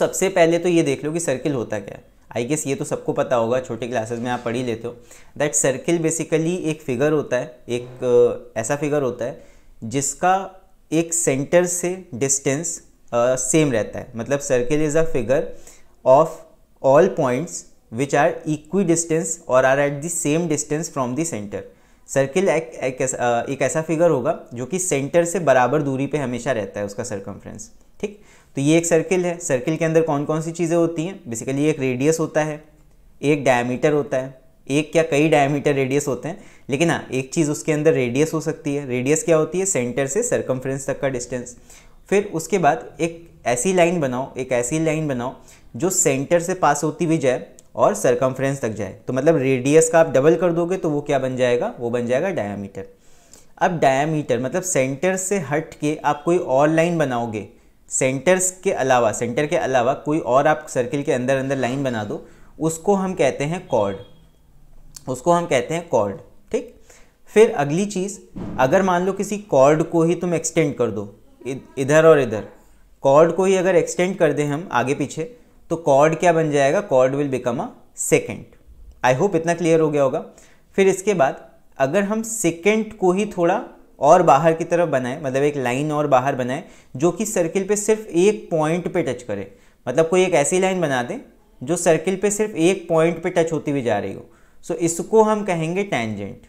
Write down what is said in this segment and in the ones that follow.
सबसे पहले तो ये देख लो कि सर्किल होता क्या है आई गेस ये तो सबको पता होगा छोटे क्लासेस में आप पढ़ ही लेते हो दैट सर्किल बेसिकली एक फिगर होता है एक ऐसा फिगर होता है जिसका एक सेंटर से डिस्टेंस सेम रहता है मतलब circle is a figure of all points which are equidistance और are at the same distance from the centre circle एक, एक, ऐसा फिगर होगा जो कि सेंटर से बराबर दूरी पे हमेशा रहता है उसका सर्कम्फ्रेंस ठीक तो ये एक सर्किल है सर्किल के अंदर कौन कौन सी चीज़ें होती हैं बेसिकली एक रेडियस होता है एक डायमीटर होता है एक क्या कई डायमीटर रेडियस होते हैं लेकिन हाँ एक चीज़ उसके अंदर रेडियस हो सकती है रेडियस क्या होती है सेंटर से सरकमफ्रेंस तक का डिस्टेंस फिर उसके बाद एक ऐसी लाइन बनाओ एक ऐसी लाइन बनाओ जो सेंटर से पास होती हुई जाए और सरकमफ्रेंस तक जाए तो मतलब रेडियस का आप डबल कर दोगे तो वो क्या बन जाएगा वो बन जाएगा डायामीटर अब डायामीटर मतलब सेंटर से हट के आप कोई और लाइन बनाओगे सेंटर्स के अलावा सेंटर के अलावा कोई और आप सर्किल के अंदर अंदर लाइन बना दो उसको हम कहते हैं कॉर्ड उसको हम कहते हैं कॉर्ड ठीक फिर अगली चीज़ अगर मान लो किसी कॉर्ड को ही तुम एक्सटेंड कर दो इधर और इधर कॉर्ड को ही अगर एक्सटेंड कर दें हम आगे पीछे तो कॉर्ड क्या बन जाएगा chord will become a second I hope इतना क्लियर हो गया होगा फिर इसके बाद अगर हम सेकेंड को ही थोड़ा और बाहर की तरफ बनाए मतलब एक लाइन और बाहर बनाए जो कि सर्किल पे सिर्फ एक पॉइंट पे टच करे मतलब कोई एक ऐसी लाइन बना दें जो सर्किल पे सिर्फ एक पॉइंट पे टच होती हुई जा रही हो सो so, इसको हम कहेंगे टेंजेंट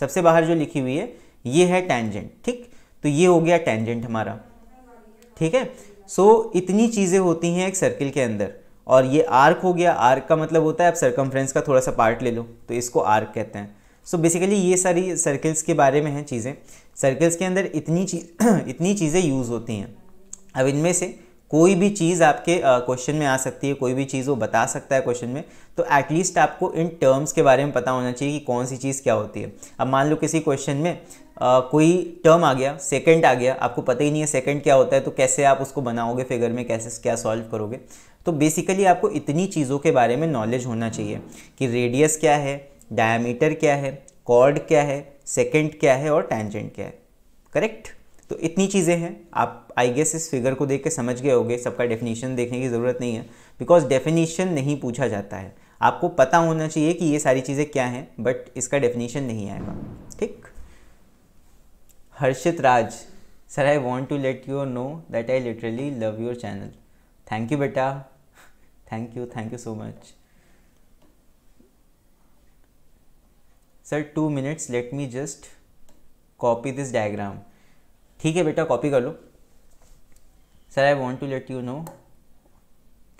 सबसे बाहर जो लिखी हुई है ये है टैंजेंट ठीक तो ये हो गया टेंजेंट हमारा ठीक है सो so, इतनी चीज़ें होती हैं एक सर्किल के अंदर और ये आर्क हो गया आर्क का मतलब होता है आप सरकमफ्रेंस का थोड़ा सा पार्ट ले लो तो इसको आर्क कहते हैं सो so बेसिकली ये सारी सर्कल्स के बारे में हैं चीज़ें सर्कल्स के अंदर इतनी चीज इतनी चीज़ें यूज़ होती हैं अब इनमें से कोई भी चीज़ आपके क्वेश्चन में आ सकती है कोई भी चीज़ वो बता सकता है क्वेश्चन में तो एटलीस्ट आपको इन टर्म्स के बारे में पता होना चाहिए कि कौन सी चीज़ क्या होती है अब मान लो किसी क्वेश्चन में आ, कोई टर्म आ गया सेकंड आ गया आपको पता ही नहीं है सेकंड क्या होता है तो कैसे आप उसको बनाओगे फिगर में कैसे क्या सॉल्व करोगे तो बेसिकली आपको इतनी चीज़ों के बारे में नॉलेज होना चाहिए कि रेडियस क्या है डायामीटर क्या है कॉर्ड क्या है सेकेंड क्या है और टेंजेंट क्या है करेक्ट तो इतनी चीज़ें हैं आप आई गेस इस फिगर को देख के समझ गए होगे सबका डेफिनेशन देखने की ज़रूरत नहीं है बिकॉज डेफिनेशन नहीं पूछा जाता है आपको पता होना चाहिए कि ये सारी चीज़ें क्या हैं बट इसका डेफिनेशन नहीं आएगा ठीक Harshit Raj sir I want to let you know that I literally love your channel thank you बेटा thank you thank you so much sir two minutes let me just copy this diagram ठीक है बेटा कॉपी कर लो sir I want to let you know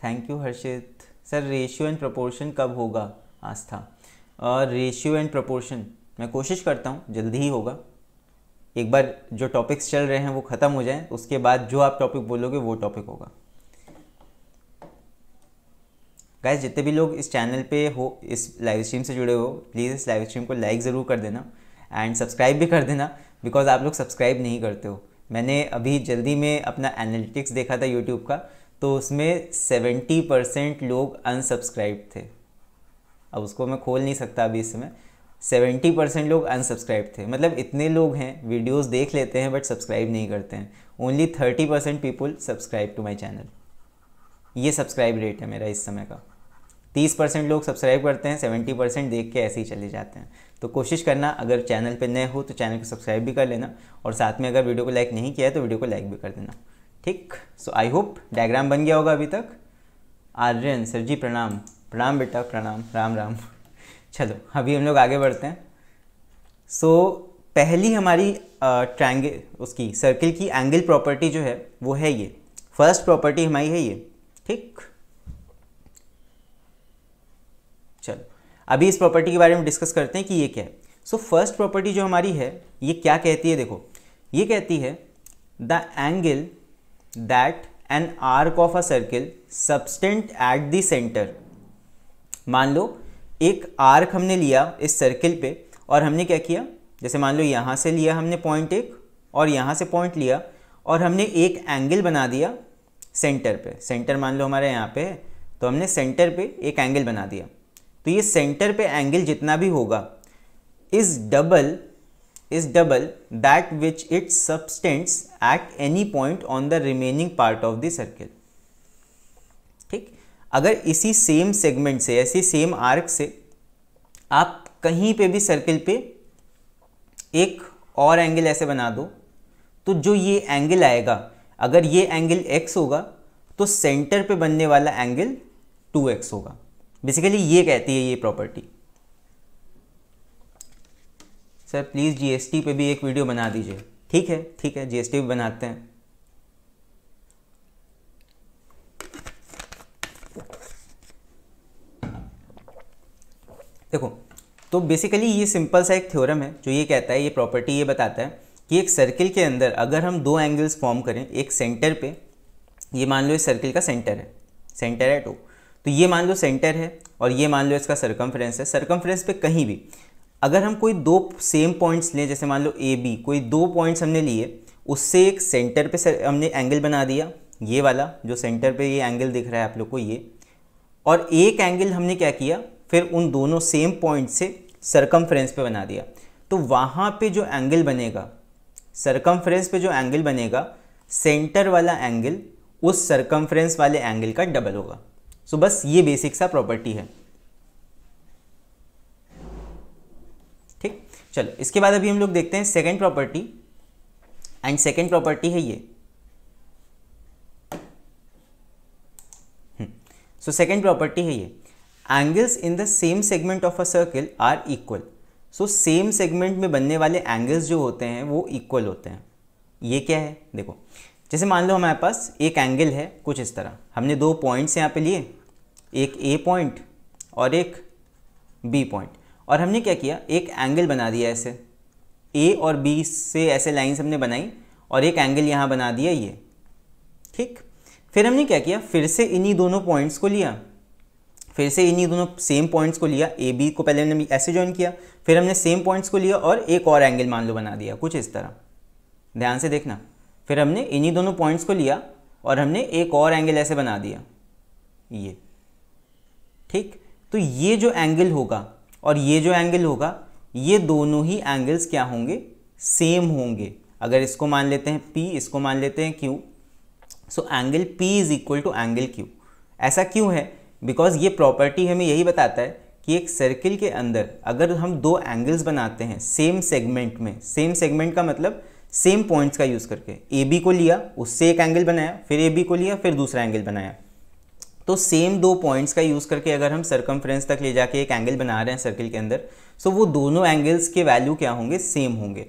thank you Harshit sir ratio and proportion कब होगा आस्था ratio and proportion मैं कोशिश करता हूँ जल्दी ही होगा एक बार जो टॉपिक्स चल रहे हैं वो ख़त्म हो जाएं उसके बाद जो आप टॉपिक बोलोगे वो टॉपिक होगा गाइज जितने भी लोग इस चैनल पे हो इस लाइव स्ट्रीम से जुड़े हो प्लीज़ इस लाइव स्ट्रीम को लाइक ज़रूर कर देना एंड सब्सक्राइब भी कर देना बिकॉज आप लोग सब्सक्राइब नहीं करते हो मैंने अभी जल्दी में अपना एनालिटिक्स देखा था यूट्यूब का तो उसमें सेवेंटी परसेंट लोग अनसब्सक्राइब थे अब उसको मैं खोल नहीं सकता अभी इस समय सेवेंटी परसेंट लोग अनसब्सक्राइब थे मतलब इतने लोग हैं वीडियोस देख लेते हैं बट सब्सक्राइब नहीं करते हैं only thirty percent people subscribe to my channel ये सब्सक्राइब रेट है मेरा इस समय का तीस परसेंट लोग सब्सक्राइब करते हैं सेवेंटी परसेंट देख के ऐसे ही चले जाते हैं तो कोशिश करना अगर चैनल पर नए हो तो चैनल को सब्सक्राइब भी कर लेना और साथ में अगर वीडियो को लाइक नहीं किया है तो वीडियो को लाइक भी कर देना ठीक सो आई होप डायग्राम बन गया होगा अभी तक आर्यन सर जी प्रणाम प्रणाम बेटा प्रणाम राम राम चलो अभी हम लोग आगे बढ़ते हैं सो so, पहली हमारी ट्रायंगल उसकी सर्किल की एंगल प्रॉपर्टी जो है वो है ये फर्स्ट प्रॉपर्टी हमारी है ये ठीक अभी इस प्रॉपर्टी के बारे में डिस्कस करते हैं कि ये क्या है सो फर्स्ट प्रॉपर्टी जो हमारी है ये क्या कहती है देखो ये कहती है the angle that an arc of a circle subtends at the centre मान लो एक आर्क हमने लिया इस सर्किल पे और हमने क्या किया जैसे मान लो यहाँ से लिया हमने पॉइंट एक और यहाँ से पॉइंट लिया और हमने एक एंगल बना दिया सेंटर पे सेंटर मान लो हमारे यहाँ पे है तो हमने सेंटर पे एक एंगल बना दिया तो ये सेंटर पे एंगल जितना भी होगा is double is double that which its subtends at any point on the remaining part of the circle ठीक अगर इसी सेम सेगमेंट से ऐसी सेम आर्क से आप कहीं पे भी सर्किल पे एक और एंगल ऐसे बना दो तो जो ये एंगल आएगा अगर ये एंगल x होगा तो सेंटर पे बनने वाला एंगल 2x होगा बेसिकली ये कहती है ये प्रॉपर्टी सर प्लीज़ जीएसटी पे भी एक वीडियो बना दीजिए ठीक है ठीक है जीएसटी भी बनाते हैं देखो तो बेसिकली ये सिंपल सा एक थ्योरम है जो ये कहता है ये प्रॉपर्टी ये बताता है कि एक सर्किल के अंदर अगर हम दो एंगल्स फॉर्म करें एक सेंटर पे ये मान लो इस सर्किल का सेंटर है सेंटर है टू तो, तो ये मान लो सेंटर है और ये मान लो इसका सरकमफ्रेंस है सरकमफ्रेंस पे कहीं भी अगर हम कोई दो सेम पॉइंट्स लें जैसे मान लो ए बी कोई दो पॉइंट्स हमने लिए उससे एक सेंटर पे सर, हमने एंगल बना दिया ये वाला जो सेंटर पे ये एंगल दिख रहा है आप लोग को ये और एक एंगल हमने क्या किया फिर उन दोनों सेम पॉइंट से सरकमफ्रेंस पे बना दिया तो वहाँ पे जो एंगल बनेगा सरकमफ्रेंस पे जो एंगल बनेगा सेंटर वाला एंगल उस सरकमफ्रेंस वाले एंगल का डबल होगा सो so, बस ये बेसिक सा प्रॉपर्टी है ठीक चलो इसके बाद अभी हम लोग देखते हैं second property and second property है ये सो सेकेंड प्रॉपर्टी है ये angles in the same segment of a circle are equal so same segment में बनने वाले एंगल्स जो होते हैं वो इक्वल होते हैं ये क्या है देखो जैसे मान लो हमारे पास एक एंगल है कुछ इस तरह हमने दो पॉइंट्स यहाँ पे लिए एक ए पॉइंट और एक बी पॉइंट और हमने क्या किया एक एंगल बना दिया ऐसे ए और बी से ऐसे लाइंस हमने बनाई और एक एंगल यहाँ बना दिया ये ठीक फिर हमने क्या किया फिर से इन्हीं दोनों पॉइंट्स को लिया फिर से इन्हीं दोनों सेम पॉइंट्स को लिया ए बी को पहले हमने ऐसे ज्वाइन किया फिर हमने सेम पॉइंट्स को लिया और एक और एंगल मान लो बना दिया कुछ इस तरह ध्यान से देखना फिर हमने इन्हीं दोनों पॉइंट्स को लिया और हमने एक और एंगल ऐसे बना दिया ये ठीक तो ये जो एंगल होगा और ये जो एंगल होगा ये दोनों ही एंगल्स क्या होंगे सेम होंगे अगर इसको मान लेते हैं P इसको मान लेते हैं Q so angle P is equal to angle Q ऐसा क्यों है बिकॉज ये प्रॉपर्टी हमें यही बताता है कि एक सर्किल के अंदर अगर हम दो एंगल्स बनाते हैं सेम सेगमेंट में सेम सेगमेंट का मतलब सेम पॉइंट्स का यूज़ करके ए बी को लिया उससे एक एंगल बनाया फिर ए बी को लिया फिर दूसरा एंगल बनाया तो सेम दो पॉइंट्स का यूज़ करके अगर हम सर्कम तक ले जाके एक एंगल बना रहे हैं सर्किल के अंदर सो वो दोनों एंगल्स के वैल्यू क्या होंगे सेम होंगे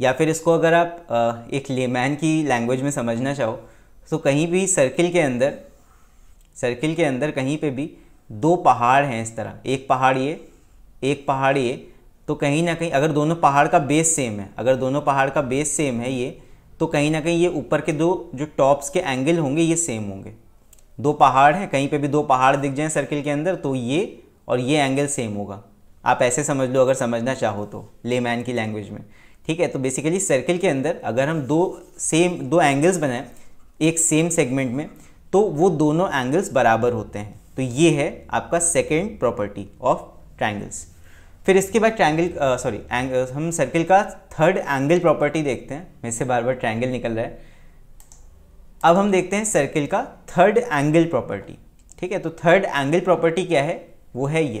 या फिर इसको अगर आप एक लेमैन की लैंग्वेज में समझना चाहो तो कहीं भी सर्किल के अंदर सर्किल के अंदर कहीं पे भी दो पहाड़ हैं इस तरह एक पहाड़ ये एक पहाड़ ये तो कहीं ना कहीं अगर दोनों पहाड़ का बेस सेम है अगर दोनों पहाड़ का बेस सेम है ये तो कहीं ना कहीं ये ऊपर के दो जो टॉप्स के एंगल होंगे ये सेम होंगे दो पहाड़ हैं कहीं पे भी दो पहाड़ दिख जाएं सर्किल के अंदर तो ये और ये एंगल सेम होगा आप ऐसे समझ लो अगर समझना चाहो तो लेमैन की लैंग्वेज में ठीक है तो बेसिकली सर्किल के अंदर अगर हम दो सेम दो एंगल्स बनाएं एक सेम सेगमेंट में तो वो दोनों एंगल्स बराबर होते हैं तो ये है आपका सेकेंड प्रॉपर्टी ऑफ ट्राइंगल्स फिर इसके बाद ट्राइंगल सॉरी हम सर्किल का थर्ड एंगल प्रॉपर्टी देखते हैं मेरे से बार बार ट्राइंगल निकल रहा है अब हम देखते हैं सर्किल का थर्ड एंगल प्रॉपर्टी ठीक है तो थर्ड एंगल प्रॉपर्टी क्या है वो है ये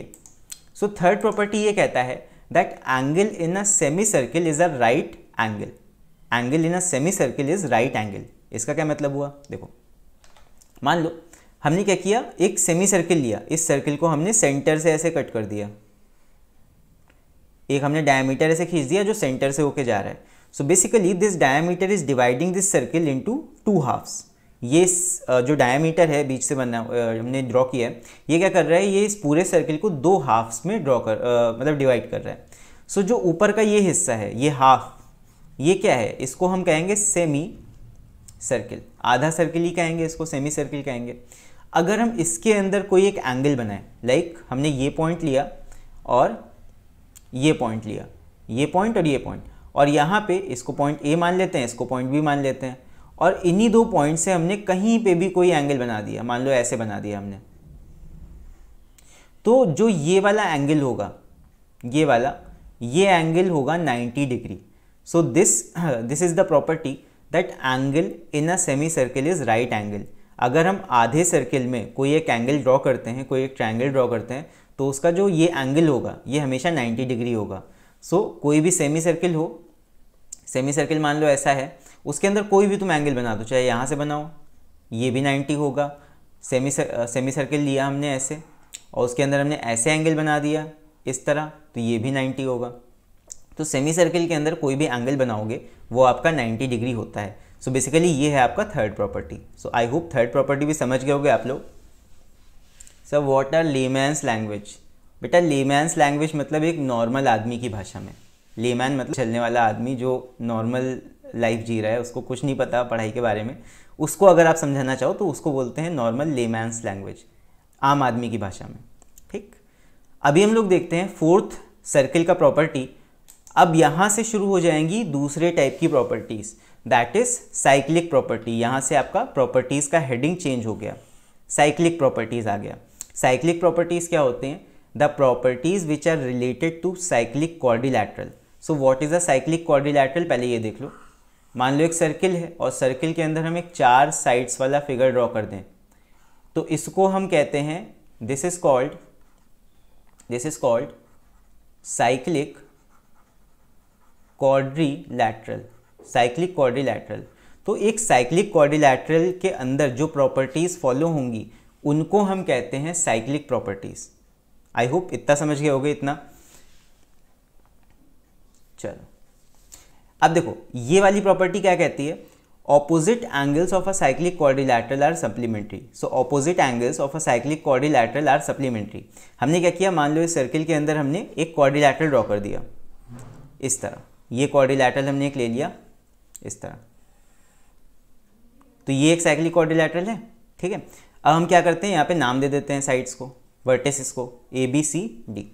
सो थर्ड प्रॉपर्टी ये कहता है that angle in a semi semicircle is a right angle angle in a semi semicircle is right angle इसका क्या मतलब हुआ देखो मान लो हमने क्या किया एक सेमी सर्किल लिया इस सर्किल को हमने सेंटर से ऐसे कट कर दिया एक हमने डायमीटर ऐसे खींच दिया जो सेंटर से होके जा रहा है so basically this diameter is dividing this circle into two halves ये जो डायमीटर है बीच से बना हमने ड्रॉ किया है ये क्या कर रहा है ये इस पूरे सर्किल को दो हाफ्स में ड्रॉ कर आ, मतलब डिवाइड कर रहा है सो so, जो ऊपर का ये हिस्सा है ये हाफ ये क्या है इसको हम कहेंगे सेमी सर्किल आधा सर्किल ही कहेंगे इसको सेमी सर्किल कहेंगे अगर हम इसके अंदर कोई एक एंगल बनाए लाइक हमने ये पॉइंट लिया और ये पॉइंट लिया ये पॉइंट और ये पॉइंट और यहाँ पे इसको पॉइंट ए मान लेते हैं इसको पॉइंट बी मान लेते हैं और इन्हीं दो पॉइंट से हमने कहीं पे भी कोई एंगल बना दिया मान लो ऐसे बना दिया हमने तो जो ये वाला एंगल होगा ये वाला ये एंगल होगा 90 degree so this this is the property that angle in a semi semicircle is right angle अगर हम आधे सर्किल में कोई एक एंगल ड्रॉ करते हैं कोई एक ट्राइंगल ड्रॉ करते हैं तो उसका जो ये एंगल होगा ये हमेशा 90 डिग्री होगा सो so, कोई भी सेमी सर्किल हो सेमी सर्किल मान लो ऐसा है उसके अंदर कोई भी तुम एंगल बना दो चाहे यहाँ से बनाओ ये भी नाइन्टी होगा सेमी सर, सेमी सर्किल लिया हमने ऐसे और उसके अंदर हमने ऐसे एंगल बना दिया इस तरह तो ये भी नाइन्टी होगा तो सेमी सर्किल के अंदर कोई भी एंगल बनाओगे वो आपका नाइन्टी डिग्री होता है सो so बेसिकली ये है आपका third property so I hope third property भी समझ गए होगे आप लोग sir what are layman's language बेटा लेमैंस लैंग्वेज मतलब एक नॉर्मल आदमी की भाषा में लेमैन मतलब चलने वाला आदमी जो नॉर्मल लाइफ जी रहा है उसको कुछ नहीं पता पढ़ाई के बारे में उसको अगर आप समझाना चाहो तो उसको बोलते हैं नॉर्मल लेमैंस लैंग्वेज आम आदमी की भाषा में ठीक अभी हम लोग देखते हैं फोर्थ सर्कल का प्रॉपर्टी अब यहाँ से शुरू हो जाएंगी दूसरे टाइप की properties that is cyclic property यहाँ से आपका प्रॉपर्टीज़ का हेडिंग चेंज हो गया साइक्लिक प्रॉपर्टीज़ आ गया साइक्लिक प्रॉपर्टीज़ क्या होते हैं the properties which are related to cyclic quadrilateral so what is a cyclic quadrilateral पहले ये देख लो मान लो एक सर्किल है और सर्किल के अंदर हम एक चार साइड्स वाला फिगर ड्रॉ कर दें तो इसको हम कहते हैं this is called this is called cyclic quadrilateral cyclic quadrilateral तो एक साइक्लिक क्वाड्रिलैटरल के अंदर जो प्रॉपर्टीज़ फॉलो होंगी उनको हम कहते हैं साइक्लिक प्रॉपर्टीज़ आई होप इतना समझ गए होगे इतना चलो अब देखो ये वाली प्रॉपर्टी क्या कहती है opposite angles of a cyclic quadrilateral are supplementary so opposite angles of a cyclic quadrilateral are supplementary हमने क्या किया मान लो इस सर्किल के अंदर हमने एक कॉर्डिलैटरल ड्रॉ कर दिया इस तरह ये कॉर्डिलैटरल हमने एक ले लिया इस तरह तो ये एक साइक्लिक कॉर्डिलैटरल है ठीक है अब हम क्या करते हैं यहाँ पे नाम दे देते हैं साइड्स को वर्टेसिस को ए बी सी डी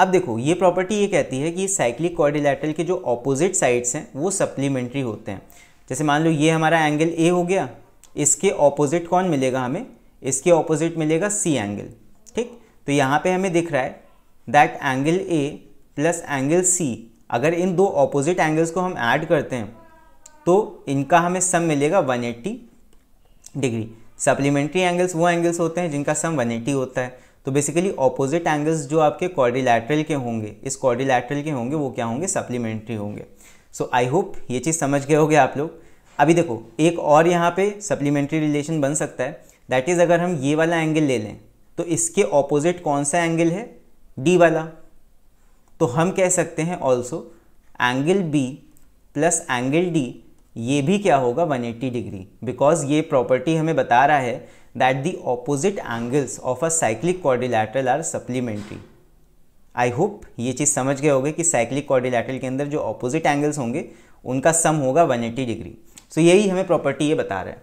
अब देखो ये प्रॉपर्टी ये कहती है कि साइक्लिक कॉर्डिलेटरल के जो ऑपोजिट साइड्स हैं वो सप्लीमेंट्री होते हैं जैसे मान लो ये हमारा एंगल ए हो गया इसके ऑपोजिट कौन मिलेगा हमें इसके ऑपोजिट मिलेगा सी एंगल ठीक तो यहाँ पे हमें दिख रहा है that angle A plus angle C अगर इन दो ऑपोजिट एंगल्स को हम ऐड करते हैं तो इनका हमें सम मिलेगा 180 डिग्री सप्लीमेंट्री एंगल्स वो एंगल्स होते हैं जिनका सम 180 होता है तो बेसिकली ऑपोजिट एंगल्स जो आपके कॉर्डिलैटरल के होंगे इस कॉर्डिलैटरल के होंगे वो क्या होंगे सप्लीमेंट्री होंगे सो आई होप ये चीज़ समझ गए होगे आप लोग अभी देखो एक और यहाँ पे सप्लीमेंट्री रिलेशन बन सकता है दैट इज़ अगर हम ये वाला एंगल ले लें तो इसके ऑपोजिट कौन सा एंगल है डी वाला तो हम कह सकते हैं also angle B plus angle D ये भी क्या होगा 180 डिग्री बिकॉज ये प्रॉपर्टी हमें बता रहा है that the opposite angles of a cyclic quadrilateral are supplementary I hope ये चीज़ समझ गए होगे कि साइक्लिक quadrilateral के अंदर जो ऑपोजिट एंगल्स होंगे उनका सम होगा 180 डिग्री सो यही हमें प्रॉपर्टी ये बता रहे हैं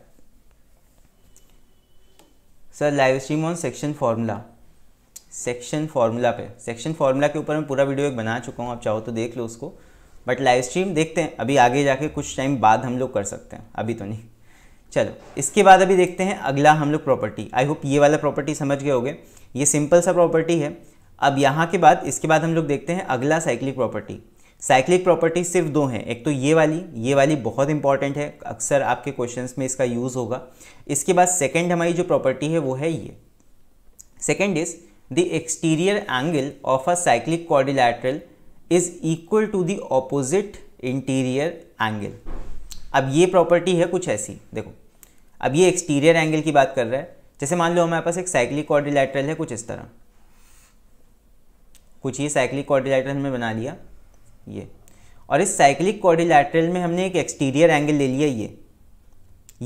sir live stream on section formula section formula पे सेक्शन फार्मूला के ऊपर मैं पूरा वीडियो एक बना चुका हूँ आप चाहो तो देख लो उसको बट लाइव स्ट्रीम देखते हैं अभी आगे जाके कुछ टाइम बाद हम लोग कर सकते हैं अभी तो नहीं चलो इसके बाद अभी देखते हैं अगला हम लोग प्रॉपर्टी आई होप ये वाला प्रॉपर्टी समझ गए होगे ये सिंपल सा प्रॉपर्टी है अब यहाँ के बाद इसके बाद हम लोग देखते हैं अगला साइक्लिक प्रॉपर्टी साइक्लिक प्रॉपर्टी सिर्फ दो हैं एक तो ये वाली ये वाली बहुत इंपॉर्टेंट है अक्सर आपके क्वेश्चंस में इसका यूज़ होगा इसके बाद सेकंड हमारी जो प्रॉपर्टी है वो है ये second is the exterior angle of a cyclic quadrilateral is equal to the opposite interior angle अब ये प्रॉपर्टी है कुछ ऐसी देखो अब ये एक्सटीरियर एंगल की बात कर रहा है जैसे मान लो हमारे पास एक साइक्लिक कॉर्डिलेटरल है कुछ इस तरह कुछ ये साइक्लिक कॉर्डिलेटरल हमने बना लिया ये और इस साइक्लिक कॉर्डिलेटरल में हमने एक एक्सटीरियर एंगल ले लिया ये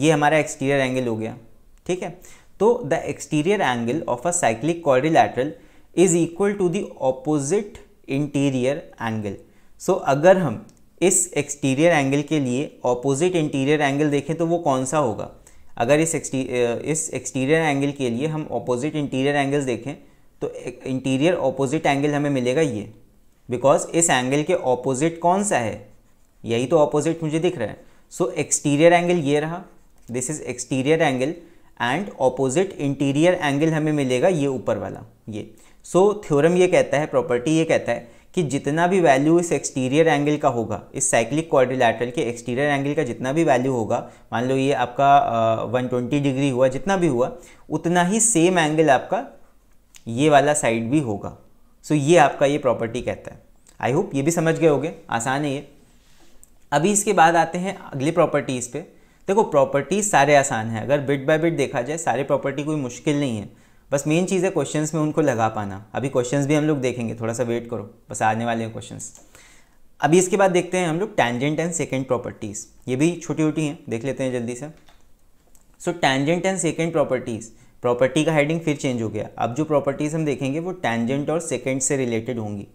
ये हमारा एक्सटीरियर एंगल हो गया ठीक है तो the exterior angle of a cyclic quadrilateral is equal to the opposite interior angle so अगर हम इस एक्सटीरियर एंगल के लिए ऑपोजिट इंटीरियर एंगल देखें तो वो कौन सा होगा अगर इस एक्सटी इस एक्सटीरियर एंगल के लिए हम ऑपोजिट इंटीरियर एंगल्स देखें तो इंटीरियर ऑपोजिट एंगल हमें मिलेगा ये बिकॉज इस एंगल के ऑपोजिट कौन सा है यही तो ऑपोजिट मुझे दिख रहा है सो एक्सटीरियर एंगल ये रहा this is exterior angle and opposite interior angle हमें मिलेगा ये ऊपर वाला ये सो so, थ्योरम ये कहता है प्रॉपर्टी ये कहता है कि जितना भी वैल्यू इस एक्सटीरियर एंगल का होगा इस साइक्लिक क्वाड्रिलैटरल के एक्सटीरियर एंगल का जितना भी वैल्यू होगा मान लो ये आपका वन ट्वेंटी डिग्री हुआ जितना भी हुआ उतना ही सेम एंगल आपका ये वाला साइड भी होगा सो so, ये आपका ये प्रॉपर्टी कहता है आई होप ये भी समझ गए होगे आसान है ये अभी इसके बाद आते हैं अगली प्रॉपर्टीज़ पे देखो प्रॉपर्टीज सारे आसान है अगर बिट बाय बिट देखा जाए सारे प्रॉपर्टी कोई मुश्किल नहीं है बस मेन चीज़ है क्वेश्चन में उनको लगा पाना अभी क्वेश्चन भी हम लोग देखेंगे थोड़ा सा वेट करो बस आने वाले हैं क्वेश्चन अभी इसके बाद देखते हैं हम लोग टैंजेंट एंड सेकेंड प्रॉपर्टीज़ ये भी छोटी छोटी हैं देख लेते हैं जल्दी से so tangent and second properties property का हेडिंग फिर चेंज हो गया अब जो प्रॉपर्टीज़ हम देखेंगे वो टैंजेंट और सेकेंड से रिलेटेड होंगी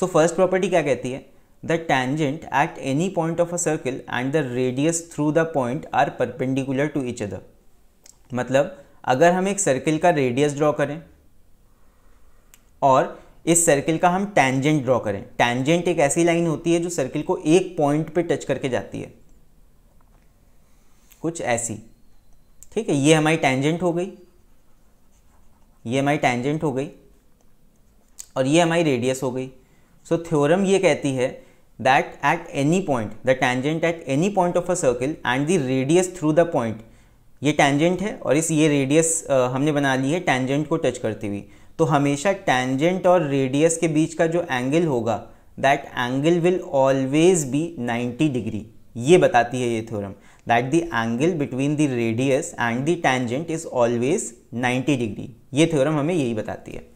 सो फर्स्ट प्रॉपर्टी क्या कहती है the tangent at any point of a circle and the radius through the point are perpendicular to each other मतलब अगर हम एक सर्किल का रेडियस ड्रॉ करें और इस सर्किल का हम टैंजेंट ड्रॉ करें टेंजेंट एक ऐसी लाइन होती है जो सर्किल को एक पॉइंट पे टच करके जाती है कुछ ऐसी ठीक है ये हमारी टेंजेंट हो गई ये हमारी टेंजेंट हो गई और ये हमारी रेडियस हो गई सो थ्योरम ये कहती है that at any point the tangent at any point of a circle and the radius through the point ये टेंजेंट है और इस ये रेडियस हमने बना ली है टेंजेंट को टच करती हुई तो हमेशा टेंजेंट और रेडियस के बीच का जो एंगल होगा that angle will always be 90 degree ये बताती है ये theorem that the angle between the radius and the tangent is always 90 degree ये थ्योरम हमें यही बताती है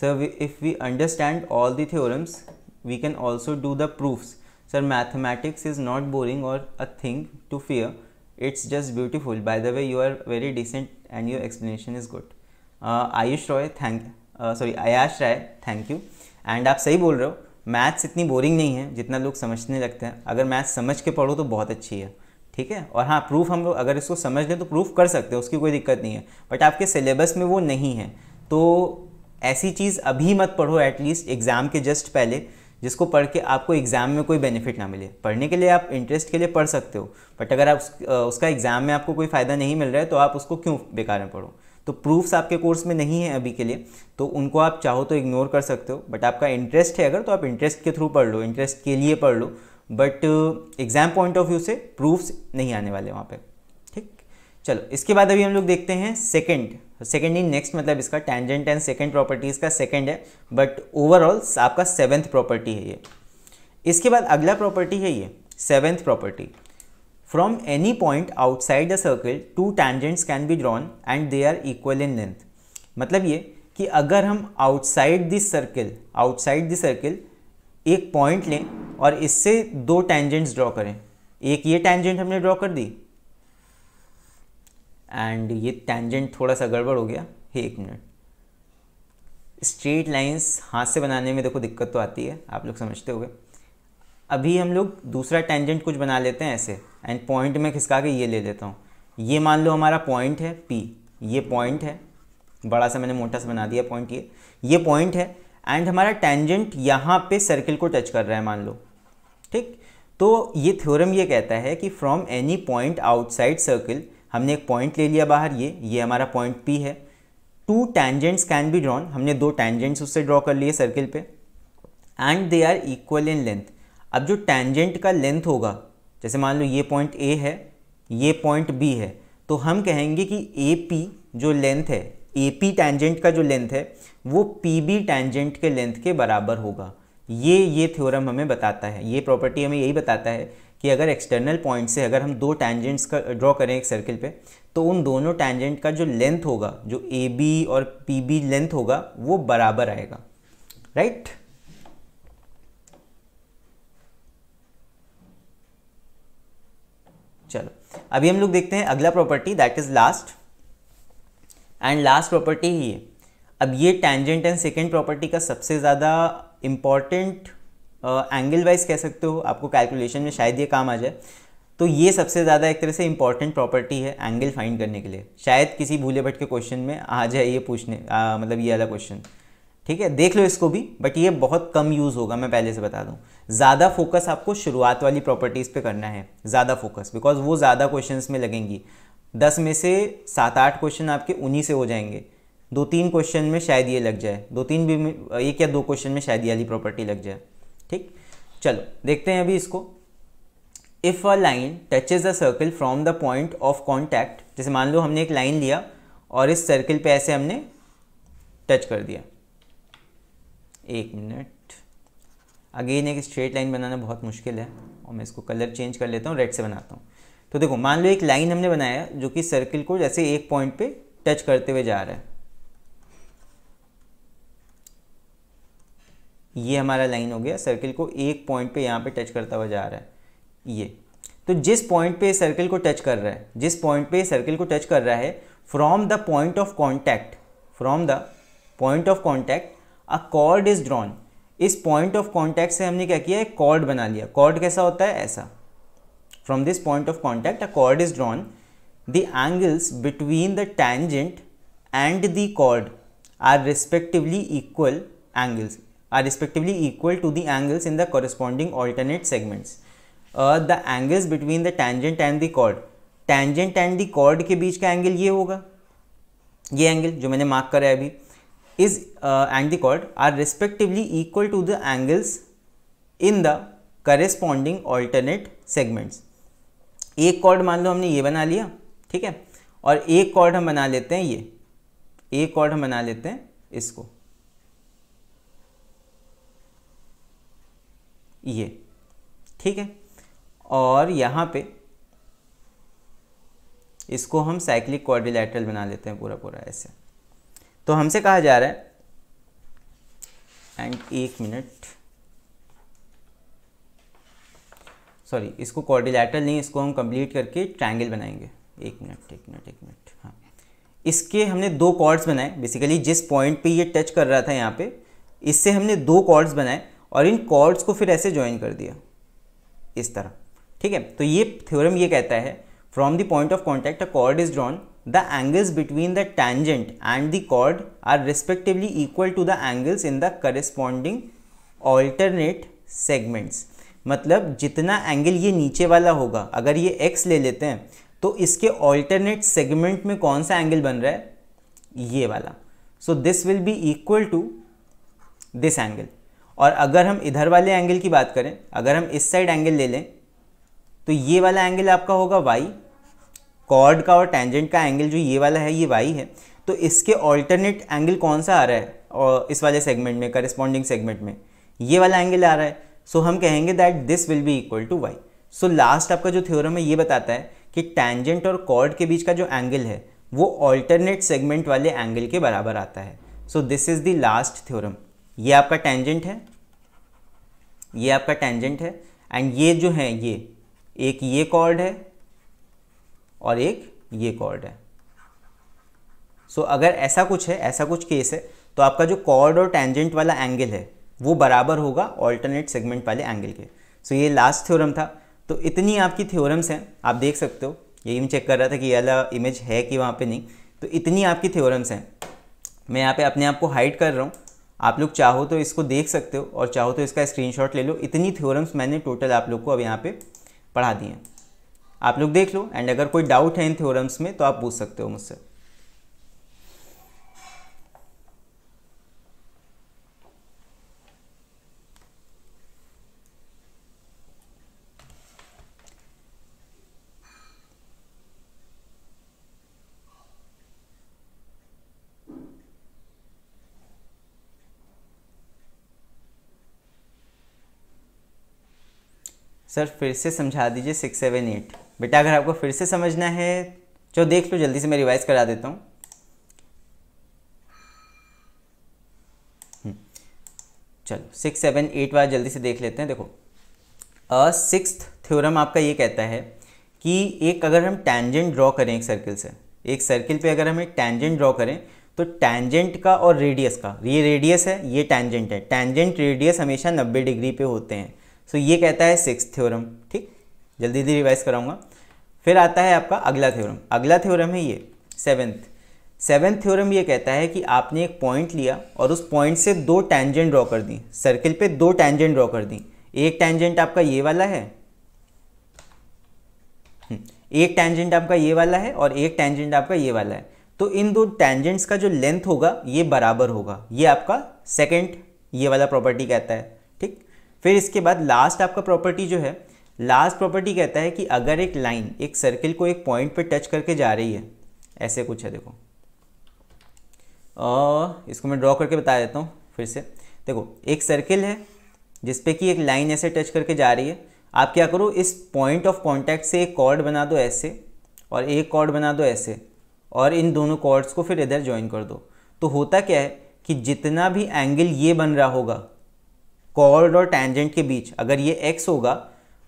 sir if we understand all the theorems we can also do the proofs sir mathematics is not boring और a thing to fear it's just beautiful by the way you are very decent and your explanation is good Ayush Roy thank sorry Ayash Rai thank you and आप सही बोल रहे हो maths इतनी boring नहीं है जितना लोग समझने लगते हैं अगर मैथ्स समझ के पढ़ो तो बहुत अच्छी है ठीक है और हाँ प्रूफ हम लोग अगर इसको समझ लें तो प्रूफ कर सकते हैं उसकी कोई दिक्कत नहीं है बट आपके सिलेबस में वो नहीं है तो ऐसी चीज़ अभी मत पढ़ो एटलीस्ट एग्ज़ाम के जस्ट पहले जिसको पढ़ के आपको एग्ज़ाम में कोई बेनिफिट ना मिले पढ़ने के लिए आप इंटरेस्ट के लिए पढ़ सकते हो बट अगर आप उसका एग्ज़ाम में आपको कोई फ़ायदा नहीं मिल रहा है तो आप उसको क्यों बेकार में पढ़ो तो प्रूफ्स आपके कोर्स में नहीं है अभी के लिए तो उनको आप चाहो तो इग्नोर कर सकते हो बट आपका इंटरेस्ट है अगर तो आप इंटरेस्ट के थ्रू पढ़ लो इंटरेस्ट के लिए पढ़ लो but exam point of view से प्रूफ्स नहीं आने वाले वहाँ पर चलो इसके बाद अभी हम लोग देखते हैं सेकंड सेकंड इन नेक्स्ट मतलब इसका टेंजेंट एंड सेकंड प्रॉपर्टीज़ का सेकंड है बट ओवरऑल आपका सेवेंथ प्रॉपर्टी है ये इसके बाद अगला प्रॉपर्टी है ये seventh property from any point outside the circle two tangents can be drawn and they are equal in length मतलब ये कि अगर हम outside this circle outside this circle एक पॉइंट लें और इससे दो टैंजेंट्स ड्रॉ करें एक ये टैंजेंट हमने ड्रॉ कर दी एंड ये टेंजेंट थोड़ा सा गड़बड़ हो गया है एक मिनट स्ट्रेट लाइंस हाथ से बनाने में देखो दिक्कत तो आती है आप लोग समझते हो अभी हम लोग दूसरा टेंजेंट कुछ बना लेते हैं ऐसे एंड पॉइंट में खिसका के ये ले लेता हूँ ये मान लो हमारा पॉइंट है पी ये पॉइंट है बड़ा सा मैंने मोटा सा बना दिया पॉइंट ये ये पॉइंट है एंड हमारा टेंजेंट यहाँ पे सर्किल को टच कर रहा है मान लो ठीक तो ये थ्योरम ये कहता है कि from any point outside circle हमने एक पॉइंट ले लिया बाहर ये ये हमारा पॉइंट पी है two tangents can be drawn हमने दो टेंजेंट्स उससे ड्रॉ कर लिए सर्किल पे and they are equal in length अब जो टेंजेंट का लेंथ होगा जैसे मान लो ये पॉइंट ए है ये पॉइंट बी है तो हम कहेंगे कि ए पी जो लेंथ है ए पी टेंजेंट का जो लेंथ है वो पी बी टेंजेंट के लेंथ के बराबर होगा ये ये थ्योरम हमें बताता है ये प्रॉपर्टी हमें यही बताता है कि अगर एक्सटर्नल पॉइंट से अगर हम दो टैंजेंट्स का ड्रॉ करें एक सर्किल पे तो उन दोनों टैंजेंट का जो लेंथ होगा जो ए बी और पी बी लेंथ होगा वो बराबर आएगा राइट चलो अभी हम लोग देखते हैं अगला property that is last and last property ही है अब ये टैंजेंट एंड सेकेंड प्रॉपर्टी का सबसे ज़्यादा इम्पॉर्टेंट एंगल वाइज कह सकते हो आपको कैलकुलेशन में शायद ये काम आ जाए तो ये सबसे ज़्यादा एक तरह से इंपॉर्टेंट प्रॉपर्टी है एंगल फाइंड करने के लिए शायद किसी भूले के क्वेश्चन में आ जाए ये पूछने आ, मतलब ये वाला क्वेश्चन ठीक है देख लो इसको भी बट ये बहुत कम यूज़ होगा मैं पहले से बता दूँ ज़्यादा फोकस आपको शुरुआत वाली प्रॉपर्टीज़ पे करना है ज़्यादा फोकस बिकॉज वो ज़्यादा क्वेश्चन में लगेंगी दस में से सात आठ क्वेश्चन आपके उन्हीं से हो जाएंगे दो तीन क्वेश्चन में शायद ये लग जाए दो तीन भी एक या दो क्वेश्चन में शायद ये वाली प्रॉपर्टी लग जाए ठीक चलो देखते हैं अभी इसको if a line touches a circle from the point of contact जैसे मान लो हमने एक लाइन लिया और इस सर्कल पे ऐसे हमने टच कर दिया एक मिनट अगेन एक स्ट्रेट लाइन बनाना बहुत मुश्किल है और मैं इसको कलर चेंज कर लेता हूँ रेड से बनाता हूँ तो देखो मान लो एक लाइन हमने बनाया जो कि सर्कल को जैसे एक पॉइंट पे टच करते हुए जा रहा है ये हमारा लाइन हो गया सर्किल को एक पॉइंट पे यहाँ पे टच करता हुआ जा रहा है ये तो जिस पॉइंट पे सर्किल को टच कर रहा है जिस पॉइंट पे सर्किल को टच कर रहा है from the point of contact from the point of contact a chord is drawn इस पॉइंट ऑफ कॉन्टैक्ट से हमने क्या किया एक कॉर्ड बना लिया कॉर्ड कैसा होता है ऐसा from this point of contact a chord is drawn the angles between the tangent and the chord are respectively equal angles are respectively equal to the angles in the corresponding alternate segments. Uh, the angles between the tangent and the chord. Tangent and the chord के बीच का angle ये होगा ये angle जो मैंने mark करा है अभी is uh, and the chord are respectively equal to the angles in the corresponding alternate segments. एक chord मान लो हमने ये बना लिया ठीक है और एक chord हम बना लेते हैं ये एक chord हम बना लेते हैं इसको ये ठीक है और यहाँ पे इसको हम साइक्लिक क्वाड्रिलेटरल बना लेते हैं पूरा पूरा ऐसे तो हमसे कहा जा रहा है एंड एक मिनट सॉरी इसको क्वाड्रिलेटरल नहीं इसको हम कंप्लीट करके ट्रायंगल बनाएंगे एक मिनट एक मिनट एक मिनट हाँ इसके हमने दो कॉर्ड्स बनाए बेसिकली जिस पॉइंट पे ये टच कर रहा था यहाँ पे इससे हमने दो कॉर्ड्स बनाए और इन कॉर्ड्स को फिर ऐसे ज्वाइन कर दिया इस तरह ठीक है तो ये थ्योरम ये कहता है from the point of contact a chord is drawn the angles between the tangent and the chord are respectively equal to the angles in the corresponding alternate segments मतलब जितना एंगल ये नीचे वाला होगा अगर ये एक्स ले लेते हैं तो इसके ऑल्टरनेट सेगमेंट में कौन सा एंगल बन रहा है ये वाला so this will be equal to this angle और अगर हम इधर वाले एंगल की बात करें अगर हम इस साइड एंगल ले लें तो ये वाला एंगल आपका होगा वाई कॉर्ड का और टेंजेंट का एंगल जो ये वाला है ये वाई है तो इसके ऑल्टरनेट एंगल कौन सा आ रहा है और इस वाले सेगमेंट में करिस्पॉन्डिंग सेगमेंट में ये वाला एंगल आ रहा है सो so, हम कहेंगे that this will be equal to Y so last आपका जो थ्योरम है ये बताता है कि टेंजेंट और कॉर्ड के बीच का जो एंगल है वो ऑल्टरनेट सेगमेंट वाले एंगल के बराबर आता है so this is the last theorem ये आपका टेंजेंट है ये आपका टेंजेंट है एंड ये जो है ये एक ये कॉर्ड है और एक ये कॉर्ड है सो so, अगर ऐसा कुछ है ऐसा कुछ केस है तो आपका जो कॉर्ड और टेंजेंट वाला एंगल है वो बराबर होगा ऑल्टरनेट सेगमेंट वाले एंगल के सो so, ये लास्ट थ्योरम था तो इतनी आपकी थ्योरम्स हैं आप देख सकते हो यही मैं चेक कर रहा था कि ये वाला इमेज है कि वहाँ पे नहीं तो इतनी आपकी थ्योरम्स हैं मैं यहाँ पे अपने आप को हाइड कर रहा हूँ आप लोग चाहो तो इसको देख सकते हो और चाहो तो इसका स्क्रीनशॉट ले लो इतनी थ्योरम्स मैंने टोटल आप लोग को अब यहाँ पे पढ़ा दिए हैं आप लोग देख लो एंड अगर कोई डाउट है इन थ्योरम्स में तो आप पूछ सकते हो मुझसे सर फिर से समझा दीजिए सिक्स सेवन एट बेटा अगर आपको फिर से समझना है चलो देख लो जल्दी से मैं रिवाइज़ करा देता हूँ हम्म। चलो सिक्स सेवन एट बार जल्दी से देख लेते हैं देखो अ सिक्स थ्योरम आपका ये कहता है कि एक अगर हम टैंजेंट ड्रॉ करें एक सर्किल से एक सर्किल पे अगर हम एक टैंजेंट ड्रॉ करें तो टैंजेंट का और रेडियस का ये रेडियस है ये टैंजेंट है टैंजेंट रेडियस हमेशा 90 डिग्री पे होते हैं सो ये कहता है सिक्स थ्योरम ठीक जल्दी जल्दी रिवाइज कराऊंगा फिर आता है आपका अगला थ्योरम अगला थ्योरम है ये सेवेंथ सेवेंथ थ्योरम ये कहता है कि आपने एक पॉइंट लिया और उस पॉइंट से दो टैंजेंट ड्रॉ कर दी सर्किल पे दो टैंजेंट ड्रॉ कर दी एक टैंजेंट आपका ये वाला है हम्म। एक टैंजेंट आपका ये वाला है और एक टैंजेंट आपका ये वाला है तो इन दो टैंजेंट्स का जो लेंथ होगा ये बराबर होगा ये आपका सेकेंड ये वाला प्रॉपर्टी कहता है ठीक फिर इसके बाद लास्ट आपका प्रॉपर्टी जो है लास्ट प्रॉपर्टी कहता है कि अगर एक लाइन एक सर्किल को एक पॉइंट पे टच करके जा रही है ऐसे कुछ है देखो और इसको मैं ड्रॉ करके बता देता हूँ फिर से देखो एक सर्किल है जिसपे कि एक लाइन ऐसे टच करके जा रही है आप क्या करो इस पॉइंट ऑफ कॉन्टैक्ट से एक कॉर्ड बना दो ऐसे और एक कॉर्ड बना दो ऐसे और इन दोनों कॉर्ड्स को फिर इधर ज्वाइन कर दो तो होता क्या है कि जितना भी एंगल ये बन रहा होगा कॉर्ड और टैंजेंट के बीच अगर ये एक्स होगा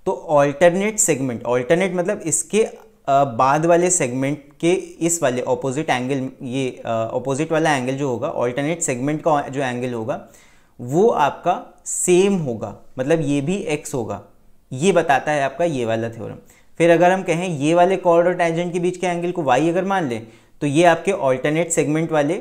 तो ऑल्टरनेट सेगमेंट ऑल्टरनेट मतलब इसके बाद वाले सेगमेंट के इस वाले ऑपोजिट एंगल ये ऑपोजिट वाला एंगल जो होगा ऑल्टरनेट सेगमेंट का जो एंगल होगा वो आपका सेम होगा मतलब ये भी एक्स होगा ये बताता है आपका ये वाला थ्योरम फिर अगर हम कहें ये वाले कॉर्ड और टैंजेंट के बीच के एंगल को वाई अगर मान लें तो ये आपके ऑल्टरनेट सेगमेंट वाले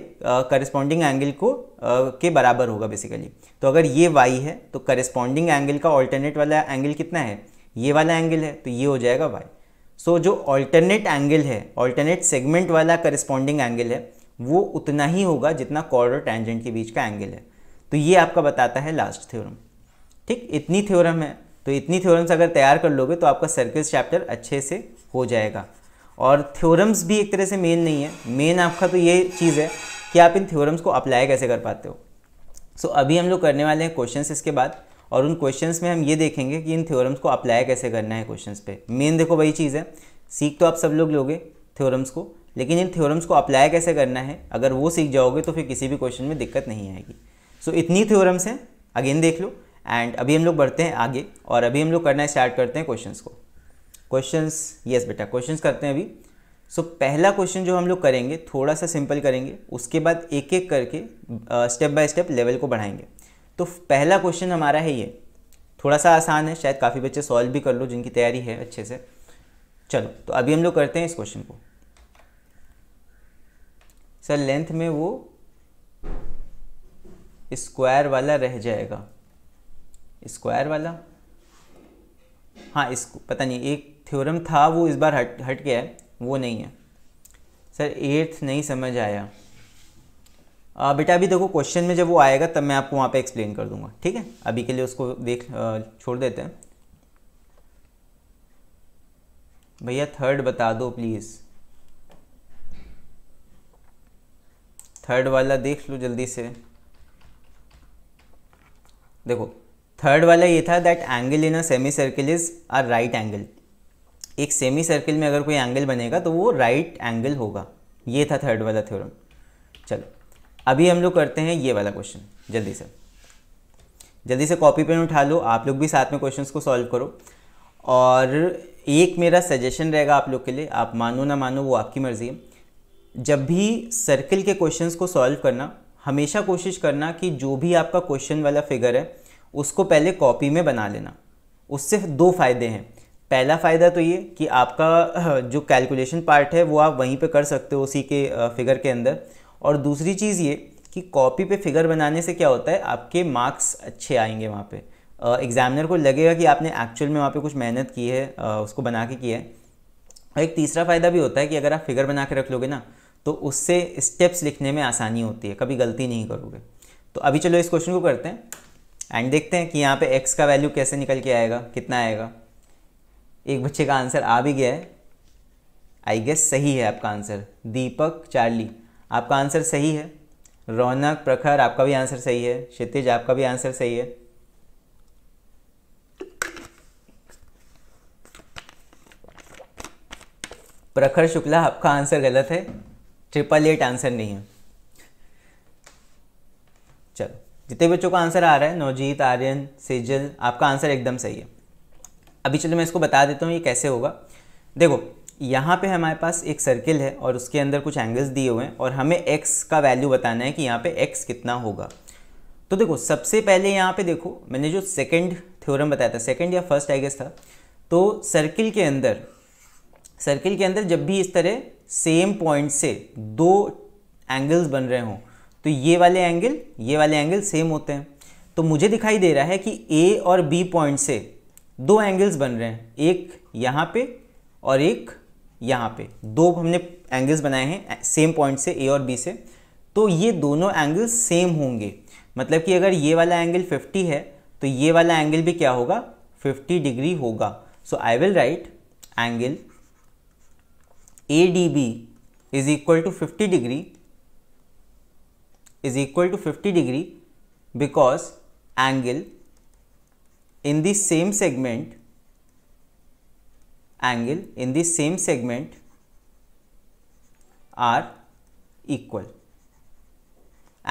करस्पॉन्डिंग एंगल को uh, के बराबर होगा बेसिकली तो अगर ये वाई है तो करस्पॉन्डिंग एंगल का ऑल्टरनेट वाला एंगल कितना है ये वाला एंगल है तो ये हो जाएगा वाई सो so, जो ऑल्टरनेट एंगल है ऑल्टरनेट सेगमेंट वाला करस्पॉन्डिंग एंगल है वो उतना ही होगा जितना कॉर्ड और टेंजेंट के बीच का एंगल है तो ये आपका बताता है लास्ट थ्योरम ठीक इतनी थ्योरम है तो इतनी थ्योरम्स अगर तैयार कर लोगे तो आपका सर्किल्स चैप्टर अच्छे से हो जाएगा और थ्योरम्स भी एक तरह से मेन नहीं है मेन आपका तो ये चीज़ है कि आप इन थ्योरम्स को अप्लाई कैसे कर पाते हो सो so, अभी हम लोग करने वाले हैं क्वेश्चंस इसके बाद और उन क्वेश्चंस में हम ये देखेंगे कि इन थ्योरम्स को अप्लाई कैसे करना है क्वेश्चंस पे मेन देखो वही चीज़ है सीख तो आप सब लोग लोगे थ्योरम्स को लेकिन इन थ्योरम्स को अप्लाई कैसे करना है अगर वो सीख जाओगे तो फिर किसी भी क्वेश्चन में दिक्कत नहीं आएगी सो so, इतनी थ्योरम्स हैं अगेन देख लो एंड अभी हम लोग बढ़ते हैं आगे और अभी हम लोग करना स्टार्ट करते हैं क्वेश्चन को क्वेश्चंस यस बेटा क्वेश्चंस करते हैं अभी सो so, पहला क्वेश्चन जो हम लोग करेंगे थोड़ा सा सिंपल करेंगे उसके बाद एक एक करके स्टेप बाय स्टेप लेवल को बढ़ाएंगे तो पहला क्वेश्चन हमारा है ये थोड़ा सा आसान है शायद काफ़ी बच्चे सॉल्व भी कर लो जिनकी तैयारी है अच्छे से चलो तो अभी हम लोग करते हैं इस क्वेश्चन को सर लेंथ में वो स्क्वायर वाला रह जाएगा स्क्वायर वाला हाँ इसको पता नहीं एक थ्योरम था वो इस बार हट हट गया है वो नहीं है सर एट्थ नहीं समझ आया आ, बेटा अभी देखो क्वेश्चन में जब वो आएगा तब मैं आपको वहाँ पे एक्सप्लेन कर दूंगा ठीक है अभी के लिए उसको देख आ, छोड़ देते हैं भैया थर्ड बता दो प्लीज़ थर्ड वाला देख लो जल्दी से देखो थर्ड वाला ये था that angle in a semi semicircle is are right angle एक सेमी सर्किल में अगर कोई एंगल बनेगा तो वो राइट एंगल होगा ये था थर्ड वाला थ्योरम चलो अभी हम लोग करते हैं ये वाला क्वेश्चन जल्दी से जल्दी से कॉपी पेन उठा लो आप लोग भी साथ में क्वेश्चंस को सॉल्व करो और एक मेरा सजेशन रहेगा आप लोग के लिए आप मानो ना मानो वो आपकी मर्ज़ी है जब भी सर्किल के क्वेश्चंस को सॉल्व करना हमेशा कोशिश करना कि जो भी आपका क्वेश्चन वाला फिगर है उसको पहले कॉपी में बना लेना उससे दो फायदे हैं पहला फ़ायदा तो ये कि आपका जो कैलकुलेशन पार्ट है वो आप वहीं पे कर सकते हो उसी के फिगर के अंदर और दूसरी चीज़ ये कि कॉपी पे फिगर बनाने से क्या होता है आपके मार्क्स अच्छे आएंगे वहाँ पे एग्ज़ामिनर को लगेगा कि आपने एक्चुअल में वहाँ पे कुछ मेहनत की है उसको बना के किया है और एक तीसरा फ़ायदा भी होता है कि अगर आप फिगर बना के रख लोगे ना तो उससे स्टेप्स लिखने में आसानी होती है कभी गलती नहीं करोगे तो अभी चलो इस क्वेश्चन को करते हैं एंड देखते हैं कि यहाँ पे एक्स का वैल्यू कैसे निकल के आएगा कितना आएगा एक बच्चे का आंसर आ भी गया है आई गेस सही है आपका आंसर दीपक चार्ली आपका आंसर सही है रौनक प्रखर आपका भी आंसर सही है क्षितिज आपका भी आंसर सही है प्रखर शुक्ला आपका आंसर गलत है ट्रिपल एट आंसर नहीं है चलो जितने बच्चों का आंसर आ रहा है नवजीत आर्यन सेजल आपका आंसर एकदम सही है अभी चलो मैं इसको बता देता हूँ ये कैसे होगा देखो यहाँ पे हमारे पास एक सर्किल है और उसके अंदर कुछ एंगल्स दिए हुए हैं और हमें एक्स का वैल्यू बताना है कि यहाँ पे एक्स कितना होगा तो देखो सबसे पहले यहाँ पे देखो मैंने जो सेकंड थ्योरम बताया था सेकंड या फर्स्ट आई गेस था तो सर्किल के अंदर सर्किल के अंदर जब भी इस तरह सेम पॉइंट से दो एंगल्स बन रहे हों तो ये वाले एंगल ये वाले एंगल सेम होते हैं तो मुझे दिखाई दे रहा है कि ए और बी पॉइंट से दो एंगल्स बन रहे हैं एक यहाँ पे और एक यहाँ पे दो हमने एंगल्स बनाए हैं सेम पॉइंट से ए और बी से तो ये दोनों एंगल्स सेम होंगे मतलब कि अगर ये वाला एंगल 50 है तो ये वाला एंगल भी क्या होगा 50 डिग्री होगा so I will write angle A D B is equal to 50 degree is equal to 50 degree because angle in the same segment angle in the same segment are equal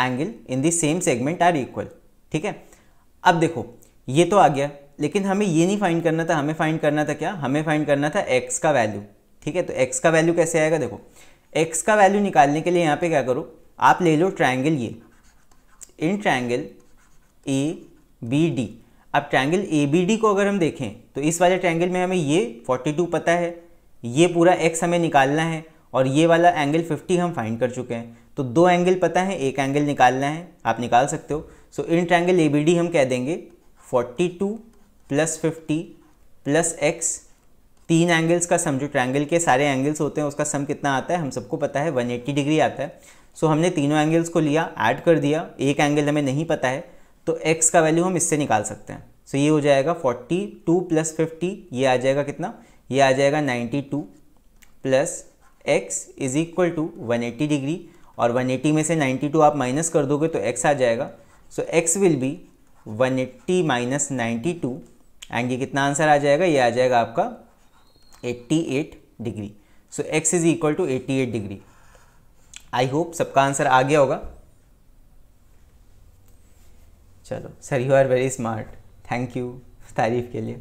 angle in the same segment are equal ठीक है अब देखो ये तो आ गया लेकिन हमें ये नहीं फाइंड करना था हमें फाइंड करना था क्या हमें फाइंड करना था एक्स का वैल्यू ठीक है तो एक्स का वैल्यू कैसे आएगा देखो एक्स का वैल्यू निकालने के लिए यहाँ पे क्या करो आप ले लो ट्रायंगल ये in triangle A B D अब ट्रायंगल ए को अगर हम देखें तो इस वाले ट्रायंगल में हमें ये 42 पता है ये पूरा एक्स हमें निकालना है और ये वाला एंगल 50 हम फाइंड कर चुके हैं तो दो एंगल पता है एक एंगल निकालना है आप निकाल सकते हो सो इन ट्रायंगल ए हम कह देंगे 42 two plus fifty plus x तीन एंगल्स का सम जो ट्रायंगल के सारे एंगल्स होते हैं उसका सम कितना आता है हम सबको पता है 180 डिग्री आता है सो so, हमने तीनों एंगल्स को लिया ऐड कर दिया एक एंगल हमें नहीं पता है तो x का वैल्यू हम इससे निकाल सकते हैं सो so, ये हो जाएगा फोर्टी टू प्लस फिफ्टी ये आ जाएगा कितना ये आ जाएगा ninety two plus x is equal to one degree और वन में से नाइन्टी टू आप माइनस कर दोगे तो एक्स आ जाएगा so x will be one eighty minus ninety two and ये कितना आंसर आ जाएगा ये आ जाएगा आपका eighty eight degree so x is equal to eighty eight degree I hope सबका आंसर आ गया होगा चलो sir you are very smart thank you तारीफ के लिए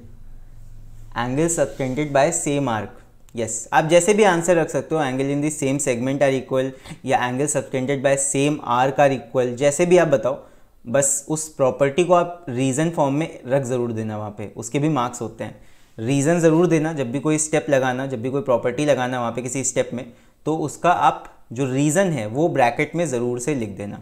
angle subtended by same arc yes आप जैसे भी आंसर रख सकते हो angle in the same segment are equal या angle subtended by same arc are equal जैसे भी आप बताओ बस उस प्रॉपर्टी को आप रीज़न फॉर्म में रख ज़रूर देना वहाँ पे उसके भी मार्क्स होते हैं रीज़न ज़रूर देना जब भी कोई स्टेप लगाना जब भी कोई प्रॉपर्टी लगाना वहाँ पे किसी स्टेप में तो उसका आप जो रीज़न है वो ब्रैकेट में ज़रूर से लिख देना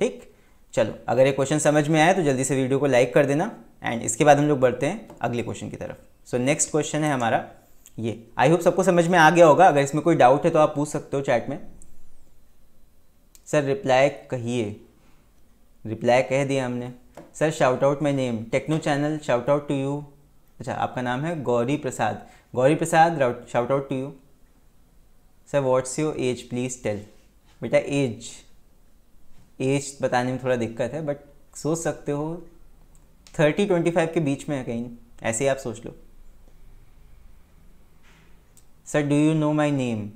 ठीक चलो अगर ये क्वेश्चन समझ में आए तो जल्दी से वीडियो को लाइक कर देना एंड इसके बाद हम लोग बढ़ते हैं अगले क्वेश्चन की तरफ सो नेक्स्ट क्वेश्चन है हमारा ये आई होप सबको समझ में आ गया होगा अगर इसमें कोई डाउट है तो आप पूछ सकते हो चैट में सर रिप्लाई कहिए रिप्लाई कह दिया हमने sir shout out my name techno channel shout out to you अच्छा आपका नाम है Gauri Prasad Gauri Prasad shout out to you sir what's your age please tell बेटा एज एज बताने में थोड़ा दिक्कत है बट सोच सकते हो थर्टी ट्वेंटी फाइव के बीच में है कहीं ऐसे ही आप सोच लो sir do you know my name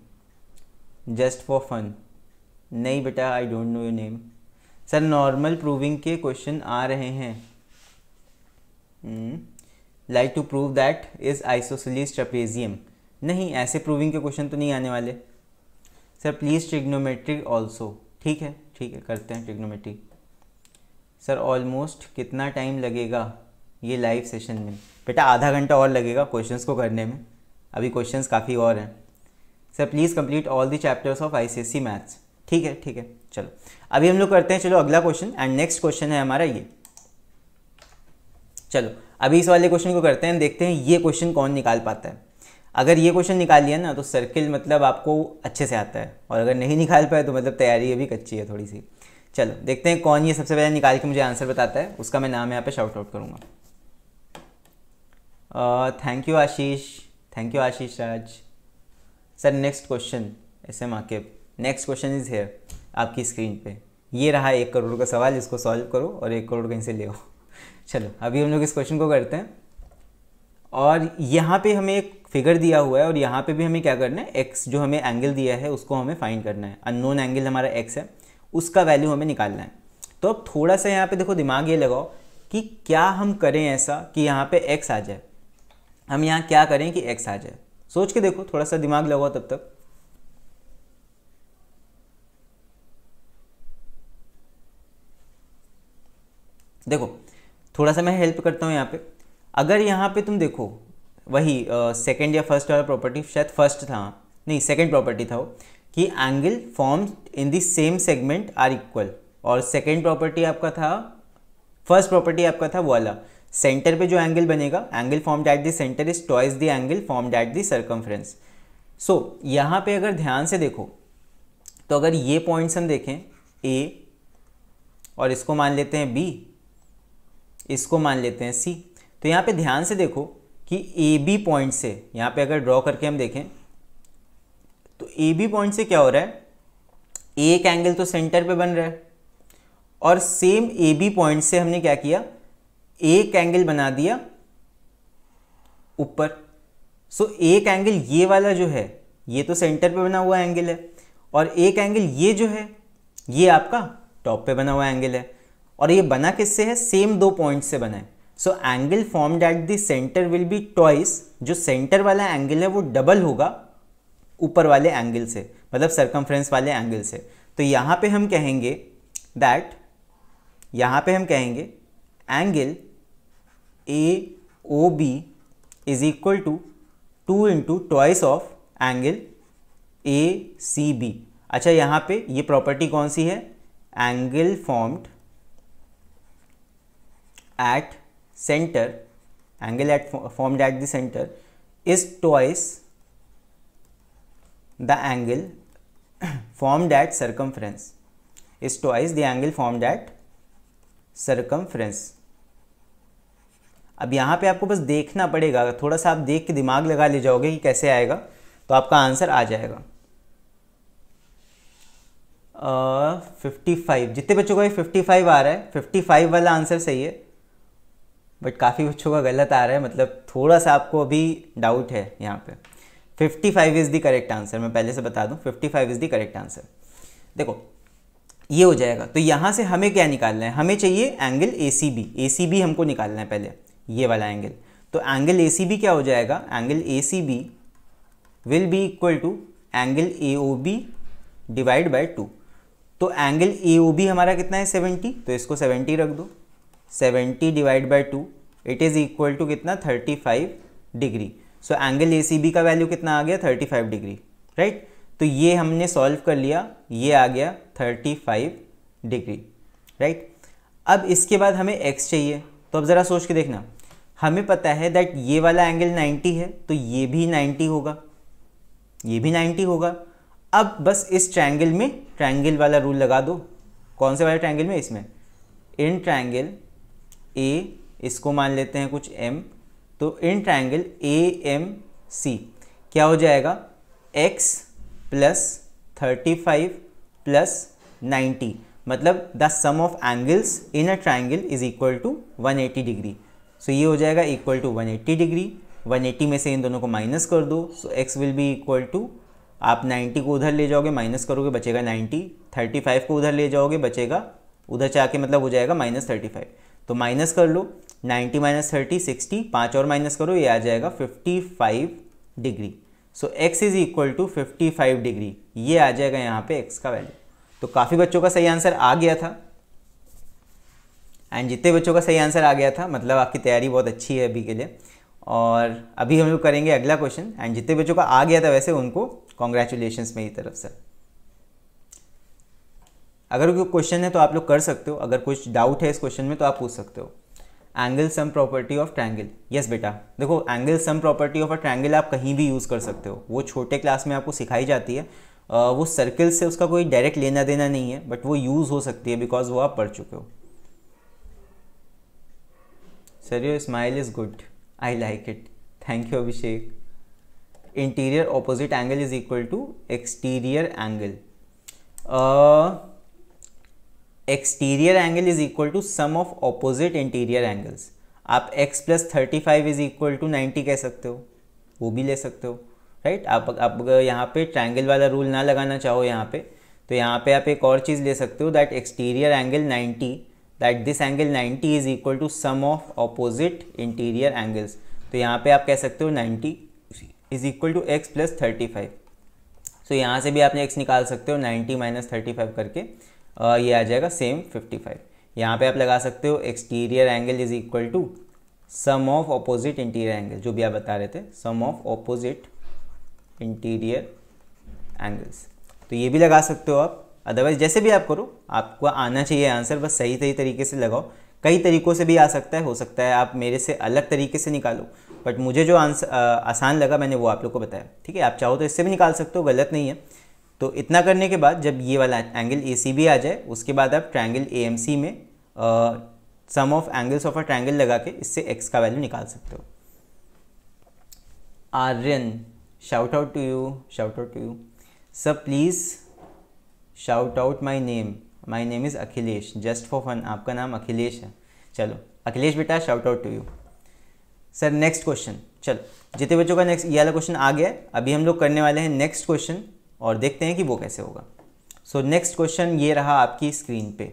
just for fun नहीं बेटा I don't know your name sir normal proving के क्वेश्चन आ रहे हैं like to prove that is isosceles trapezium नहीं ऐसे प्रूविंग के क्वेश्चन तो नहीं आने वाले सर प्लीज़ ट्रिग्नोमेट्रिक ऑल्सो ठीक है ठीक है करते हैं ट्रिग्नोमेट्री सर ऑलमोस्ट कितना टाइम लगेगा ये लाइव सेशन में बेटा आधा घंटा और लगेगा क्वेश्चंस को करने में अभी क्वेश्चंस काफ़ी और हैं sir please complete all the chapters of ICSC maths ठीक है ठीक है चलो अभी हम लोग करते हैं चलो अगला क्वेश्चन एंड नेक्स्ट क्वेश्चन है हमारा ये चलो अभी इस वाले क्वेश्चन को करते हैं देखते हैं ये क्वेश्चन कौन निकाल पाता है अगर ये क्वेश्चन निकाल लिया ना तो सर्किल मतलब आपको अच्छे से आता है और अगर नहीं निकाल पाए तो मतलब तैयारी अभी कच्ची है थोड़ी सी चलो देखते हैं कौन ये सबसे पहले निकाल के मुझे आंसर बताता है उसका मैं नाम यहाँ पे शाउट आउट करूँगा thank you Ashish thank you Ashish Raj sir next question S M Aqeeb next question is here आपकी स्क्रीन पे ये रहा एक करोड़ का सवाल इसको सॉल्व करो और एक करोड़ कहीं से ले चलो अभी हम लोग इस क्वेश्चन को करते हैं और यहाँ पे हमें एक फिगर दिया हुआ है और यहाँ पे भी हमें क्या करना है एक्स जो हमें एंगल दिया है उसको हमें फाइंड करना है अननोन एंगल हमारा एक्स है उसका वैल्यू हमें निकालना है तो अब थोड़ा सा यहाँ पे देखो दिमाग ये लगाओ कि क्या हम करें ऐसा कि यहाँ पे एक्स आ जाए हम यहाँ क्या करें कि एक्स आ जाए सोच के देखो थोड़ा सा दिमाग लगाओ तब तक देखो थोड़ा सा मैं हेल्प करता हूँ यहाँ पे अगर यहाँ पे तुम देखो वही सेकेंड या फर्स्ट वाला प्रॉपर्टी शायद फर्स्ट था नहीं सेकेंड प्रॉपर्टी था वो कि angle form in the same segment are equal और सेकेंड प्रॉपर्टी आपका था फर्स्ट प्रॉपर्टी आपका था वो वाला सेंटर पे जो एंगल बनेगा angle form at the centre is twice the angle form at the circumference so यहाँ पे अगर ध्यान से देखो तो अगर ये पॉइंट्स हम देखें ए और इसको मान लेते हैं बी इसको मान लेते हैं सी तो यहाँ पे ध्यान से देखो कि ए बी पॉइंट से यहाँ पे अगर ड्रॉ करके हम देखें तो ए बी पॉइंट से क्या हो रहा है एक एंगल तो सेंटर पे बन रहा है और सेम ए बी पॉइंट से हमने क्या किया एक एंगल बना दिया ऊपर सो so, एक एंगल ये वाला जो है ये तो सेंटर पे बना हुआ एंगल है और एक एंगल ये जो है ये आपका टॉप पे बना हुआ एंगल है और ये बना किससे है सेम दो पॉइंट से बना है so angle formed at the centre will be twice जो सेंटर वाला एंगल है वो डबल होगा ऊपर वाले एंगल से मतलब सरकमफ्रेंस वाले एंगल से तो यहाँ पे हम कहेंगे दैट यहाँ पे हम कहेंगे angle A O B is equal to two into twice of angle A C B अच्छा यहाँ पे ये प्रॉपर्टी कौन सी है angle formed at center angle at formed at the center is twice the angle formed at circumference is twice the angle formed at circumference अब यहाँ पे आपको बस देखना पड़ेगा थोड़ा सा आप देख के दिमाग लगा ले जाओगे कि कैसे आएगा तो आपका आंसर आ जाएगा फिफ्टी uh, फाइव जितने बच्चों का ये फिफ्टी फाइव आ रहा है फिफ्टी फाइव वाला आंसर सही है बट काफ़ी बच्चों का गलत आ रहा है मतलब थोड़ा सा आपको अभी डाउट है यहाँ पे 55 five is the correct answer मैं पहले से बता दूँ 55 five is the correct answer देखो ये हो जाएगा तो यहाँ से हमें क्या निकालना है हमें चाहिए angle A C B A C B हमको निकालना है पहले ये वाला एंगल तो एंगल ए सी बी क्या हो जाएगा angle A C B will be equal to angle A O B divide by two तो एंगल ए ओ बी हमारा कितना है 70 तो इसको 70 रख दो seventy divide by two it is equal to कितना thirty five degree so angle A का वैल्यू कितना आ गया थर्टी फाइव डिग्री राइट तो ये हमने सॉल्व कर लिया ये आ गया थर्टी फाइव डिग्री राइट अब इसके बाद हमें एक्स चाहिए तो अब ज़रा सोच के देखना हमें पता है दैट ये वाला एंगल 90 है तो ये भी 90 होगा ये भी 90 होगा अब बस इस ट्रैंगल में ट्रैंगल वाला रूल लगा दो कौन से वाले ट्रैंगल में इसमें इन ट्रैंगल ए इसको मान लेते हैं कुछ एम तो इन ट्राइंगल ए एम सी क्या हो जाएगा x plus thirty five plus ninety मतलब the sum of angles in a triangle is equal to 180 degree so ये हो जाएगा इक्वल टू 180 डिग्री 180 में से इन दोनों को माइनस कर दो so x will be equal to आप 90 को उधर ले जाओगे माइनस करोगे बचेगा 90 35 को उधर ले जाओगे बचेगा उधर जाके मतलब हो जाएगा माइनस थर्टी फाइव तो माइनस कर लो 90 माइनस थर्टी सिक्सटी पाँच और माइनस करो ये आ जाएगा 55 degree so x is equal to 55 degree ये आ जाएगा यहाँ पे x का वैल्यू तो काफ़ी बच्चों का सही आंसर आ गया था एंड जितने बच्चों का सही आंसर आ गया था मतलब आपकी तैयारी बहुत अच्छी है अभी के लिए और अभी हम लोग करेंगे अगला क्वेश्चन एंड जितने बच्चों का आ गया था वैसे उनको कॉन्ग्रेचुलेशन मेरी तरफ से अगर कोई क्वेश्चन है तो आप लोग कर सकते हो अगर कुछ डाउट है इस क्वेश्चन में तो आप पूछ सकते हो angle sum property of triangle yes बेटा देखो angle sum property of a triangle आप कहीं भी यूज़ कर सकते हो वो छोटे क्लास में आपको सिखाई जाती है वो सर्कल से उसका कोई डायरेक्ट लेना देना नहीं है बट वो यूज़ हो सकती है बिकॉज वो आप पढ़ चुके हो sir your smile is good I like it thank you Abhishek interior opposite angle is equal to exterior angle exterior angle is equal to sum of opposite interior angles आप x plus thirty five is equal to ninety कह सकते हो वो भी ले सकते हो right आप आप यहाँ पे ट्रायंगल वाला रूल ना लगाना चाहो यहाँ पे तो यहाँ पे आप एक और चीज़ ले सकते हो that exterior angle 90 that this angle 90 is equal to sum of opposite interior angles तो यहाँ पे आप कह सकते हो 90 is equal to x plus thirty five so यहाँ से भी आपने एक्स निकाल सकते हो नाइन्टी माइनस थर्टी फाइव करके ये आ जाएगा सेम 55 फाइव यहाँ पर आप लगा सकते हो exterior angle is equal to sum of opposite interior angle जो भी आप बता रहे थे sum of opposite interior angles तो ये भी लगा सकते हो आप अदरवाइज जैसे भी आप करो आपको आना चाहिए आंसर बस सही सही तरीके से लगाओ कई तरीकों से भी आ सकता है हो सकता है आप मेरे से अलग तरीके से निकालो बट मुझे जो आंसर आसान लगा मैंने वो आप लोग को बताया ठीक है आप चाहो तो इससे भी निकाल सकते हो गलत नहीं है तो इतना करने के बाद जब ये वाला एंगल ए सी बी आ जाए उसके बाद आप ट्राइंगल ए एम सी में sum of angles of a triangle लगा के इससे एक्स का वैल्यू निकाल सकते हो Aryan shout out to you shout out to you sir please shout out my name my name is Akhilesh just for fun आपका नाम अखिलेश है चलो अखिलेश बेटा shout out to you sir next question चलो जितने बच्चों का नेक्स्ट ये वाला क्वेश्चन आ गया अभी हम लोग करने वाले हैं नेक्स्ट क्वेश्चन और देखते हैं कि वो कैसे होगा सो नेक्स्ट क्वेश्चन ये रहा आपकी स्क्रीन पे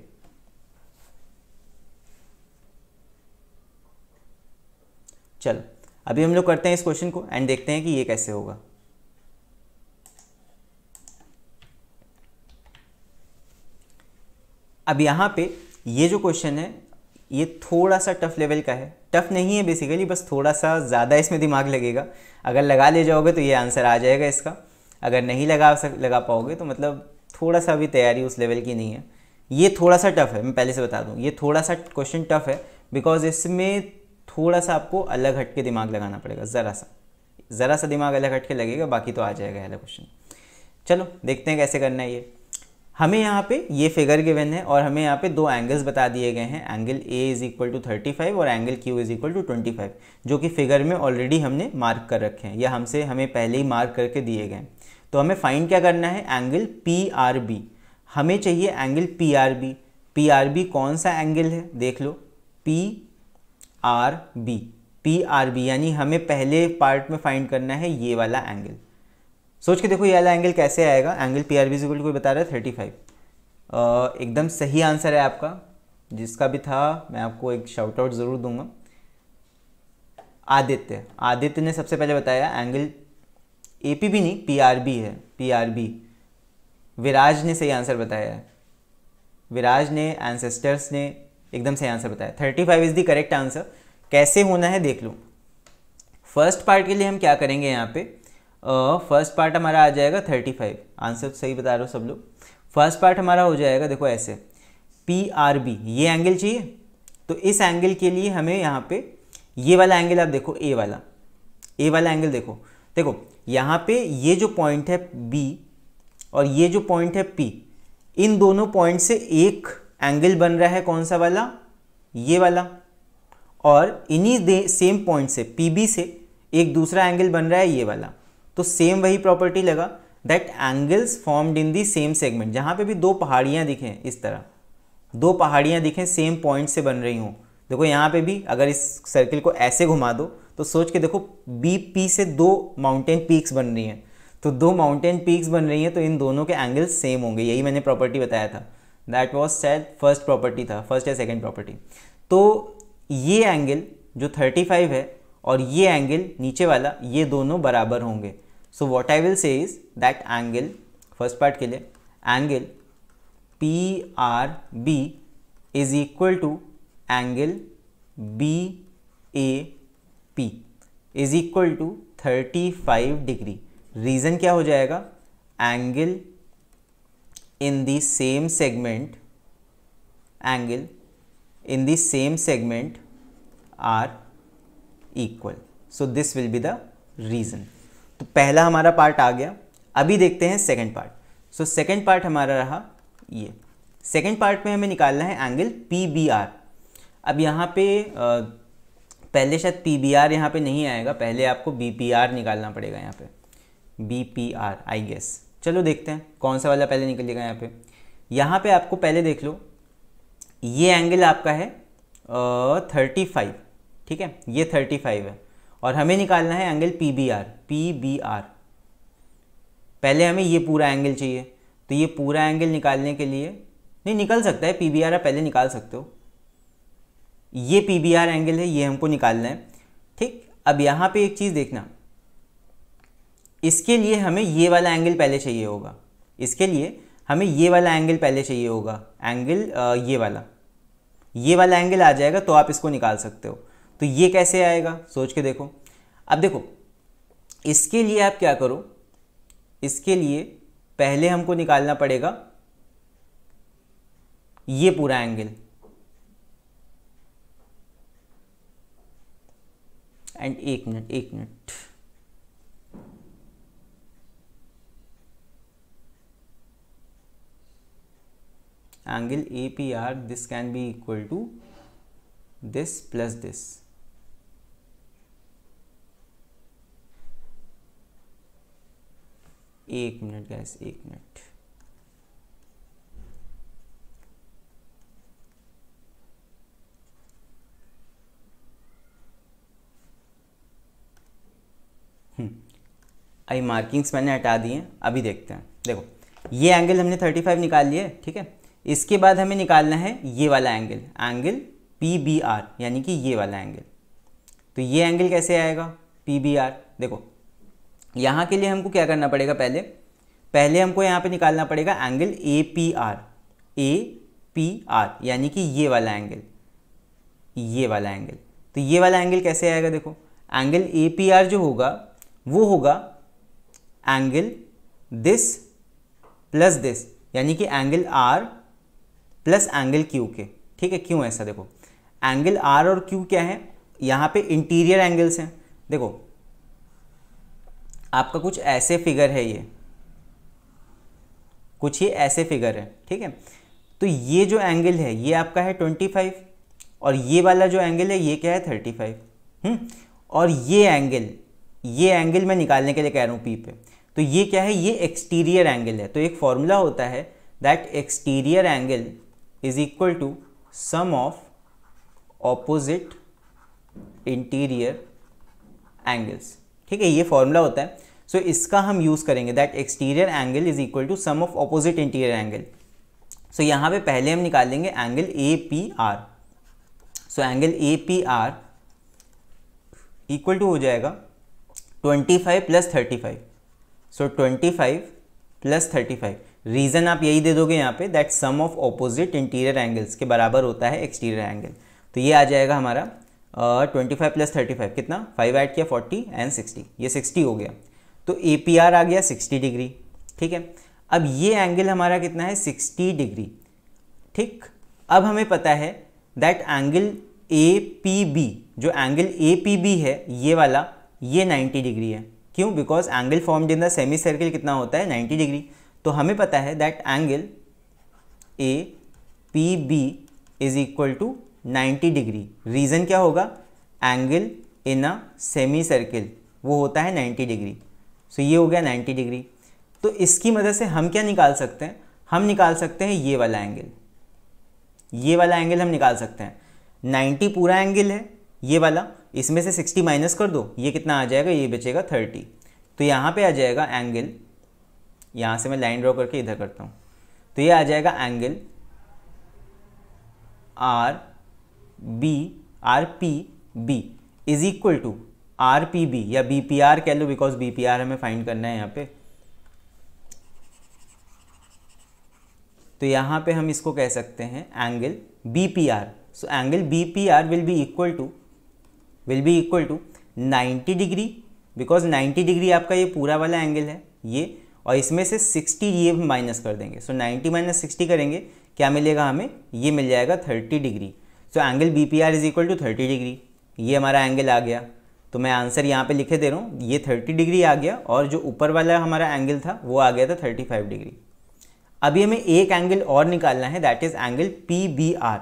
चल अभी हम लोग करते हैं इस क्वेश्चन को एंड देखते हैं कि ये कैसे होगा अब यहां पे ये जो क्वेश्चन है ये थोड़ा सा टफ लेवल का है टफ नहीं है बेसिकली बस थोड़ा सा ज़्यादा इसमें दिमाग लगेगा अगर लगा ले जाओगे तो ये आंसर आ जाएगा इसका अगर नहीं लगा सक लगा पाओगे तो मतलब थोड़ा सा भी तैयारी उस लेवल की नहीं है ये थोड़ा सा टफ है मैं पहले से बता दूँ ये थोड़ा सा क्वेश्चन टफ है बिकॉज इसमें थोड़ा सा आपको अलग हट के दिमाग लगाना पड़ेगा ज़रा सा ज़रा सा दिमाग अलग हट के लगेगा बाकी तो आ जाएगा अलग क्वेश्चन चलो देखते हैं कैसे करना है ये हमें यहाँ पे ये फिगर गिवन है और हमें यहाँ पे दो एंगल्स बता दिए गए हैं angle A is equal to thirty five और angle Q is equal to twenty five जो कि फिगर में ऑलरेडी हमने मार्क कर रखे हैं या हमसे हमें पहले ही मार्क करके दिए गए हैं तो हमें फाइंड क्या करना है एंगल पी आर बी हमें चाहिए angle P R B P R B कौन सा एंगल है देख लो P R B P R B यानी हमें पहले पार्ट में फाइंड करना है ये वाला एंगल सोच के देखो ये वाला एंगल कैसे आएगा angle P R B is equal कोई बता रहा है थर्टी फाइव एकदम सही आंसर है आपका जिसका भी था मैं आपको एक शाउट आउट ज़रूर दूंगा आदित्य आदित्य ने सबसे पहले बताया एंगल ए भी नहीं पी है पी विराज ने सही आंसर बताया है विराज ने एंसेस्टर्स ने एकदम सही आंसर बताया thirty five is the correct answer कैसे होना है देख लो फर्स्ट पार्ट के लिए हम क्या करेंगे यहाँ पे फर्स्ट uh, पार्ट हमारा आ जाएगा थर्टी फाइव आंसर सही बता रहे हो सब लोग फर्स्ट पार्ट हमारा हो जाएगा देखो ऐसे पी आर बी ये एंगल चाहिए तो इस एंगल के लिए हमें यहाँ पे ये वाला एंगल आप देखो ए वाला ए वाला एंगल देखो देखो यहाँ पे ये जो पॉइंट है बी और ये जो पॉइंट है पी इन दोनों पॉइंट से एक एंगल बन रहा है कौन सा वाला ये वाला और इन्हीं सेम पॉइंट से पी से एक दूसरा एंगल बन रहा है ये वाला तो सेम वही प्रॉपर्टी लगा that angles formed in the same segment जहाँ पे भी दो पहाड़ियाँ दिखें इस तरह दो पहाड़ियाँ दिखें सेम पॉइंट से बन रही हों देखो यहाँ पे भी अगर इस सर्किल को ऐसे घुमा दो तो सोच के देखो बी पी से दो माउंटेन पीक्स बन रही हैं तो दो माउंटेन पीक्स बन रही हैं तो इन दोनों के एंगल सेम होंगे यही मैंने प्रॉपर्टी बताया था दैट वॉज शायद फर्स्ट प्रॉपर्टी था फर्स्ट या सेकेंड प्रॉपर्टी तो ये एंगल जो 35 है और ये एंगल नीचे वाला ये दोनों बराबर होंगे so what I will say is that angle first part के लिए angle P R B is equal to angle B A P is equal to thirty five degree reason क्या हो जाएगा angle in the same segment angle in the same segment are equal so this will be the reason तो पहला हमारा part आ गया अभी देखते हैं second part so second part हमारा रहा ये सेकेंड पार्ट में हमें निकालना है एंगल पी बी आर अब यहाँ पे पहले शायद पी बी आर यहाँ पर नहीं आएगा पहले आपको बी पी आर निकालना पड़ेगा यहाँ पे B P R I guess चलो देखते हैं कौन सा वाला पहले निकलेगा यहाँ पे यहाँ पे आपको पहले देख लो ये एंगल आपका है थर्टी फाइव ठीक है ये थर्टी फाइव है और हमें निकालना है angle P B R P B R पहले हमें ये पूरा एंगल चाहिए तो ये पूरा एंगल निकालने के लिए नहीं निकल सकता है पी बी आर आप पहले निकाल सकते हो ये पी बी आर एंगल है ये हमको निकालना है ठीक अब यहाँ पे एक चीज़ देखना इसके लिए हमें ये वाला एंगल पहले चाहिए होगा इसके लिए हमें ये वाला एंगल पहले चाहिए होगा एंगल ये वाला ये वाला एंगल आ जाएगा तो आप इसको निकाल सकते हो तो ये कैसे आएगा सोच के देखो अब देखो इसके लिए आप क्या करो इसके लिए पहले हमको निकालना पड़ेगा ये पूरा एंगल एंड एक मिनट एक minute angle APR this can be equal to this plus this. एक मिनट गैस एक मिनट अभी हम्म। मार्किंग्स मैंने हटा दिए अभी देखते हैं देखो ये एंगल हमने 35 निकाल लिया ठीक है इसके बाद हमें निकालना है ये वाला angle angle P B R यानी कि ये वाला एंगल तो ये एंगल कैसे आएगा पी बी आर देखो यहाँ के लिए हमको क्या करना पड़ेगा पहले पहले हमको यहाँ पे निकालना पड़ेगा angle A P R A P R यानी कि ये वाला एंगल ये वाला एंगल तो ये वाला एंगल कैसे आएगा देखो एंगल ए पी आर जो होगा वो होगा एंगल दिस प्लस दिस यानी कि angle R plus angle Q के ठीक है क्यों ऐसा देखो एंगल आर और क्यू क्या है यहाँ पे इंटीरियर एंगल्स हैं देखो आपका कुछ ऐसे फिगर है ये कुछ ये ऐसे फिगर है ठीक है तो ये जो एंगल है ये आपका है ट्वेंटी फाइव और ये वाला जो एंगल है ये क्या है थर्टी हम्म? फाइव और ये एंगल ये एंगल मैं निकालने के लिए कह रहा हूँ पी पे तो ये क्या है ये एक्सटीरियर एंगल है तो एक फॉर्मूला होता है that exterior angle is equal to sum of opposite interior angles ठीक है ये फॉर्मूला होता है सो so, इसका हम यूज़ करेंगे that exterior angle is equal to sum of opposite interior angle so यहाँ पे पहले हम निकालेंगे angle A P R so angle A P R equal to हो जाएगा twenty five plus thirty five so twenty five plus thirty five reason आप यही दे दोगे यहाँ पे that sum of opposite interior angles के बराबर होता है एक्सटीरियर एंगल तो ये आ जाएगा हमारा twenty five plus thirty five कितना फाइव ऐड किया फोर्टी एंड सिक्सटी ये सिक्सटी हो गया तो ए पी आर आ गया सिक्सटी डिग्री ठीक है अब ये एंगल हमारा कितना है सिक्सटी डिग्री ठीक अब हमें पता है that angle A P B जो एंगल ए पी बी है ये वाला ये 90 डिग्री है क्यों because angle form in the semi circle कितना होता है 90 डिग्री तो हमें पता है that angle A P B is equal to 90 degree reason क्या होगा angle in a semi circle वो होता है 90 डिग्री सो so, ये हो गया 90 डिग्री तो इसकी मदद से हम क्या निकाल सकते हैं हम निकाल सकते हैं ये वाला एंगल ये वाला एंगल हम निकाल सकते हैं 90 पूरा एंगल है ये वाला इसमें से 60 माइनस कर दो ये कितना आ जाएगा ये बचेगा 30 तो यहाँ पे आ जाएगा एंगल यहाँ से मैं लाइन ड्रॉ करके इधर करता हूँ तो ये आ जाएगा angle R B R P B is equal to R P B या बी पी आर कह लो बिकॉज बी पी आर हमें फाइंड करना है यहाँ पे तो यहाँ पे हम इसको कह सकते हैं angle B P R so angle B P R will be equal to will be equal to 90 degree because 90 degree आपका ये पूरा वाला एंगल है ये और इसमें से 60 ये माइनस कर देंगे सो so, 90 माइनस सिक्सटी करेंगे क्या मिलेगा हमें ये मिल जाएगा 30 degree so angle B P R is equal to thirty degree ये हमारा एंगल आ गया तो मैं आंसर यहाँ पे लिखे दे रहा हूँ ये 30 डिग्री आ गया और जो ऊपर वाला हमारा एंगल था वो आ गया था 35 डिग्री अभी हमें एक एंगल और निकालना है that is angle P B R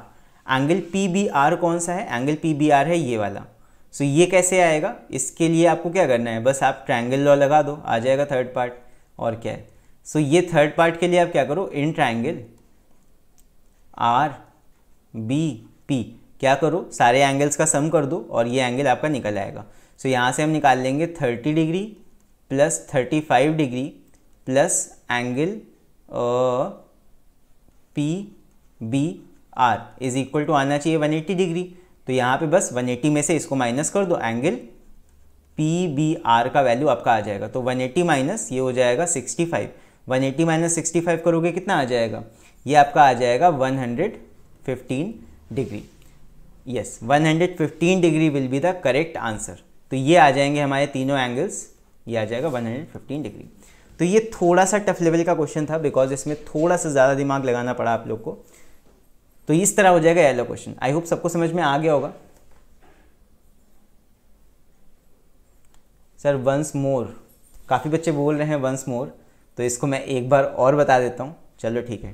angle P B R कौन सा है एंगल पी बी आर है ये वाला सो ये कैसे आएगा इसके लिए आपको क्या करना है बस आप ट्राइंगल लॉ लगा दो आ जाएगा थर्ड पार्ट और क्या है सो ये थर्ड पार्ट के लिए आप क्या करो in triangle R B P क्या करो सारे एंगल्स का सम कर दो और ये एंगल आपका निकल आएगा सो so, यहाँ से हम निकाल लेंगे thirty degree plus thirty five degree plus angle P B R is equal to आना चाहिए वन एट्टी डिग्री तो यहाँ पे बस 180 में से इसको माइनस कर दो एंगल पी बी आर का वैल्यू आपका आ जाएगा तो 180 एटी माइनस ये हो जाएगा 65 180 एटी माइनस सिक्सटी करोगे कितना आ जाएगा ये आपका आ जाएगा 115 degree yes 115 degree will be the correct answer तो ये आ जाएंगे हमारे तीनों एंगल्स ये आ जाएगा 115 डिग्री तो ये थोड़ा सा टफ लेवल का क्वेश्चन था बिकॉज इसमें थोड़ा सा ज़्यादा दिमाग लगाना पड़ा आप लोग को तो इस तरह हो जाएगा येलो क्वेश्चन आई होप सबको समझ में आ गया होगा सर वंस मोर काफ़ी बच्चे बोल रहे हैं वंस मोर तो इसको मैं एक बार और बता देता हूँ चलो ठीक है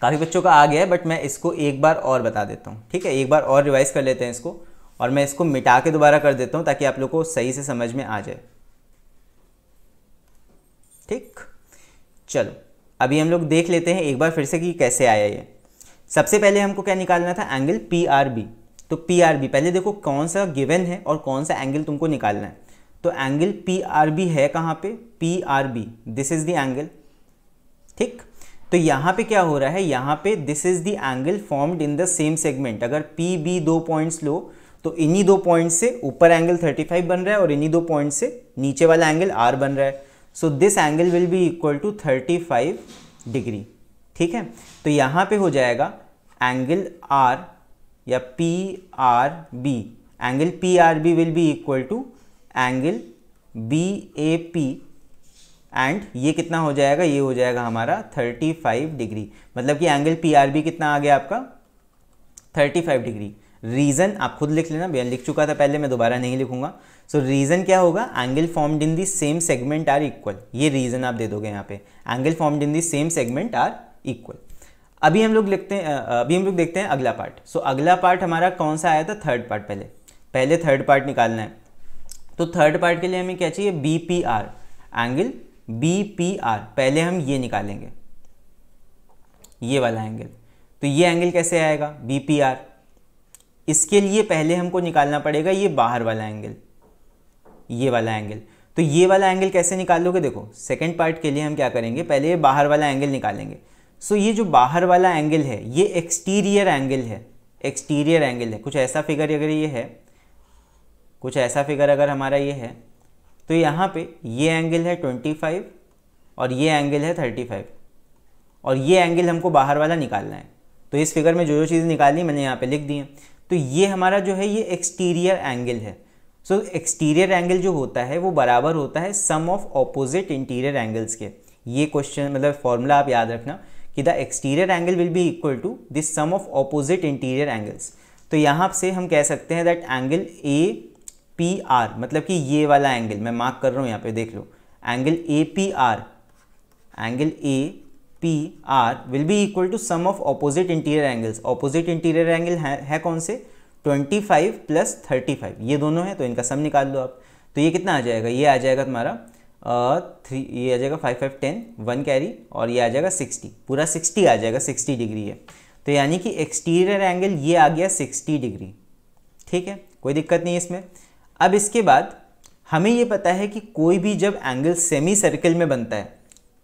काफ़ी बच्चों का आ गया है बट मैं इसको एक बार और बता देता हूँ ठीक है एक बार और रिवाइज कर लेते हैं इसको और मैं इसको मिटा के दोबारा कर देता हूँ ताकि आप लोग को सही से समझ में आ जाए ठीक चलो अभी हम लोग देख लेते हैं एक बार फिर से कि कैसे आया ये सबसे पहले हमको क्या निकालना था एंगल पी आर बी तो पी आर बी पहले देखो कौन सा गिवन है और कौन सा एंगल तुमको निकालना है तो एंगल पी आर बी है कहाँ पे P R B this is the angle ठीक तो यहाँ पे क्या हो रहा है यहाँ पे this is the angle formed in the same segment अगर पी बी दो पॉइंट्स लो तो इन्हीं दो पॉइंट से ऊपर एंगल 35 बन रहा है और इन्हीं दो पॉइंट से नीचे वाला एंगल आर बन रहा है so this angle will be equal to 35 degree ठीक है तो यहाँ पे हो जाएगा एंगल आर या P R B angle P R B will be equal to angle B A P and ये कितना हो जाएगा ये हो जाएगा हमारा 35 डिग्री मतलब कि एंगल पी आर बी कितना आ गया आपका 35 डिग्री रीज़न आप खुद लिख लेना मैं लिख चुका था पहले मैं दोबारा नहीं लिखूंगा सो रीज़न क्या होगा angle formed in the same segment are equal ये रीज़न आप दे दोगे यहाँ पे angle formed in the same segment are equal अभी हम लोग लिखते हैं अभी हम लोग देखते हैं अगला पार्ट सो so, अगला पार्ट हमारा कौन सा आया था थर्ड पार्ट पहले पहले थर्ड पार्ट निकालना है तो थर्ड पार्ट के लिए हमें क्या चाहिए B P R angle B P R पहले हम ये निकालेंगे ये वाला एंगल तो ये एंगल कैसे आएगा बी पी आर इसके लिए पहले हमको निकालना पड़ेगा ये बाहर वाला एंगल ये वाला एंगल तो ये वाला एंगल कैसे निकाल लोगे देखो सेकेंड पार्ट के लिए हम क्या करेंगे पहले ये बाहर वाला एंगल निकालेंगे सो ये जो बाहर वाला एंगल है ये एक्सटीरियर एंगल है एक्सटीरियर एंगल है कुछ ऐसा फिगर अगर ये है कुछ ऐसा फिगर अगर हमारा ये है तो यहाँ पे ये एंगल है 25 और ये एंगल है 35 और ये एंगल हमको बाहर वाला निकालना है तो इस फिगर में जो जो चीज़ें निकाली मैंने यहाँ पे लिख दी हैं तो ये हमारा जो है ये एक्सटीरियर एंगल है सो एक्सटीरियर एंगल जो होता है वो बराबर होता है sum of opposite interior angles के ये क्वेश्चन मतलब फॉर्मूला आप याद रखना कि the exterior angle will be equal to this sum of opposite interior angles तो यहाँ से हम कह सकते हैं that angle A P R मतलब कि ये वाला एंगल मैं मार्क कर रहा हूँ यहाँ पे देख लो angle A P R angle A P R will be equal to sum of opposite interior angles opposite interior angle है, है कौन से twenty five plus thirty five ये दोनों हैं तो इनका सम निकाल लो आप तो ये कितना आ जाएगा ये आ जाएगा तुम्हारा थ्री ये आ जाएगा five five ten one carry और ये आ जाएगा सिक्सटी पूरा सिक्सटी आ जाएगा सिक्सटी डिग्री है तो यानी कि एक्सटीरियर एंगल ये आ गया सिक्सटी डिग्री ठीक है कोई दिक्कत नहीं है इसमें अब इसके बाद हमें ये पता है कि कोई भी जब एंगल सेमी सर्कल में बनता है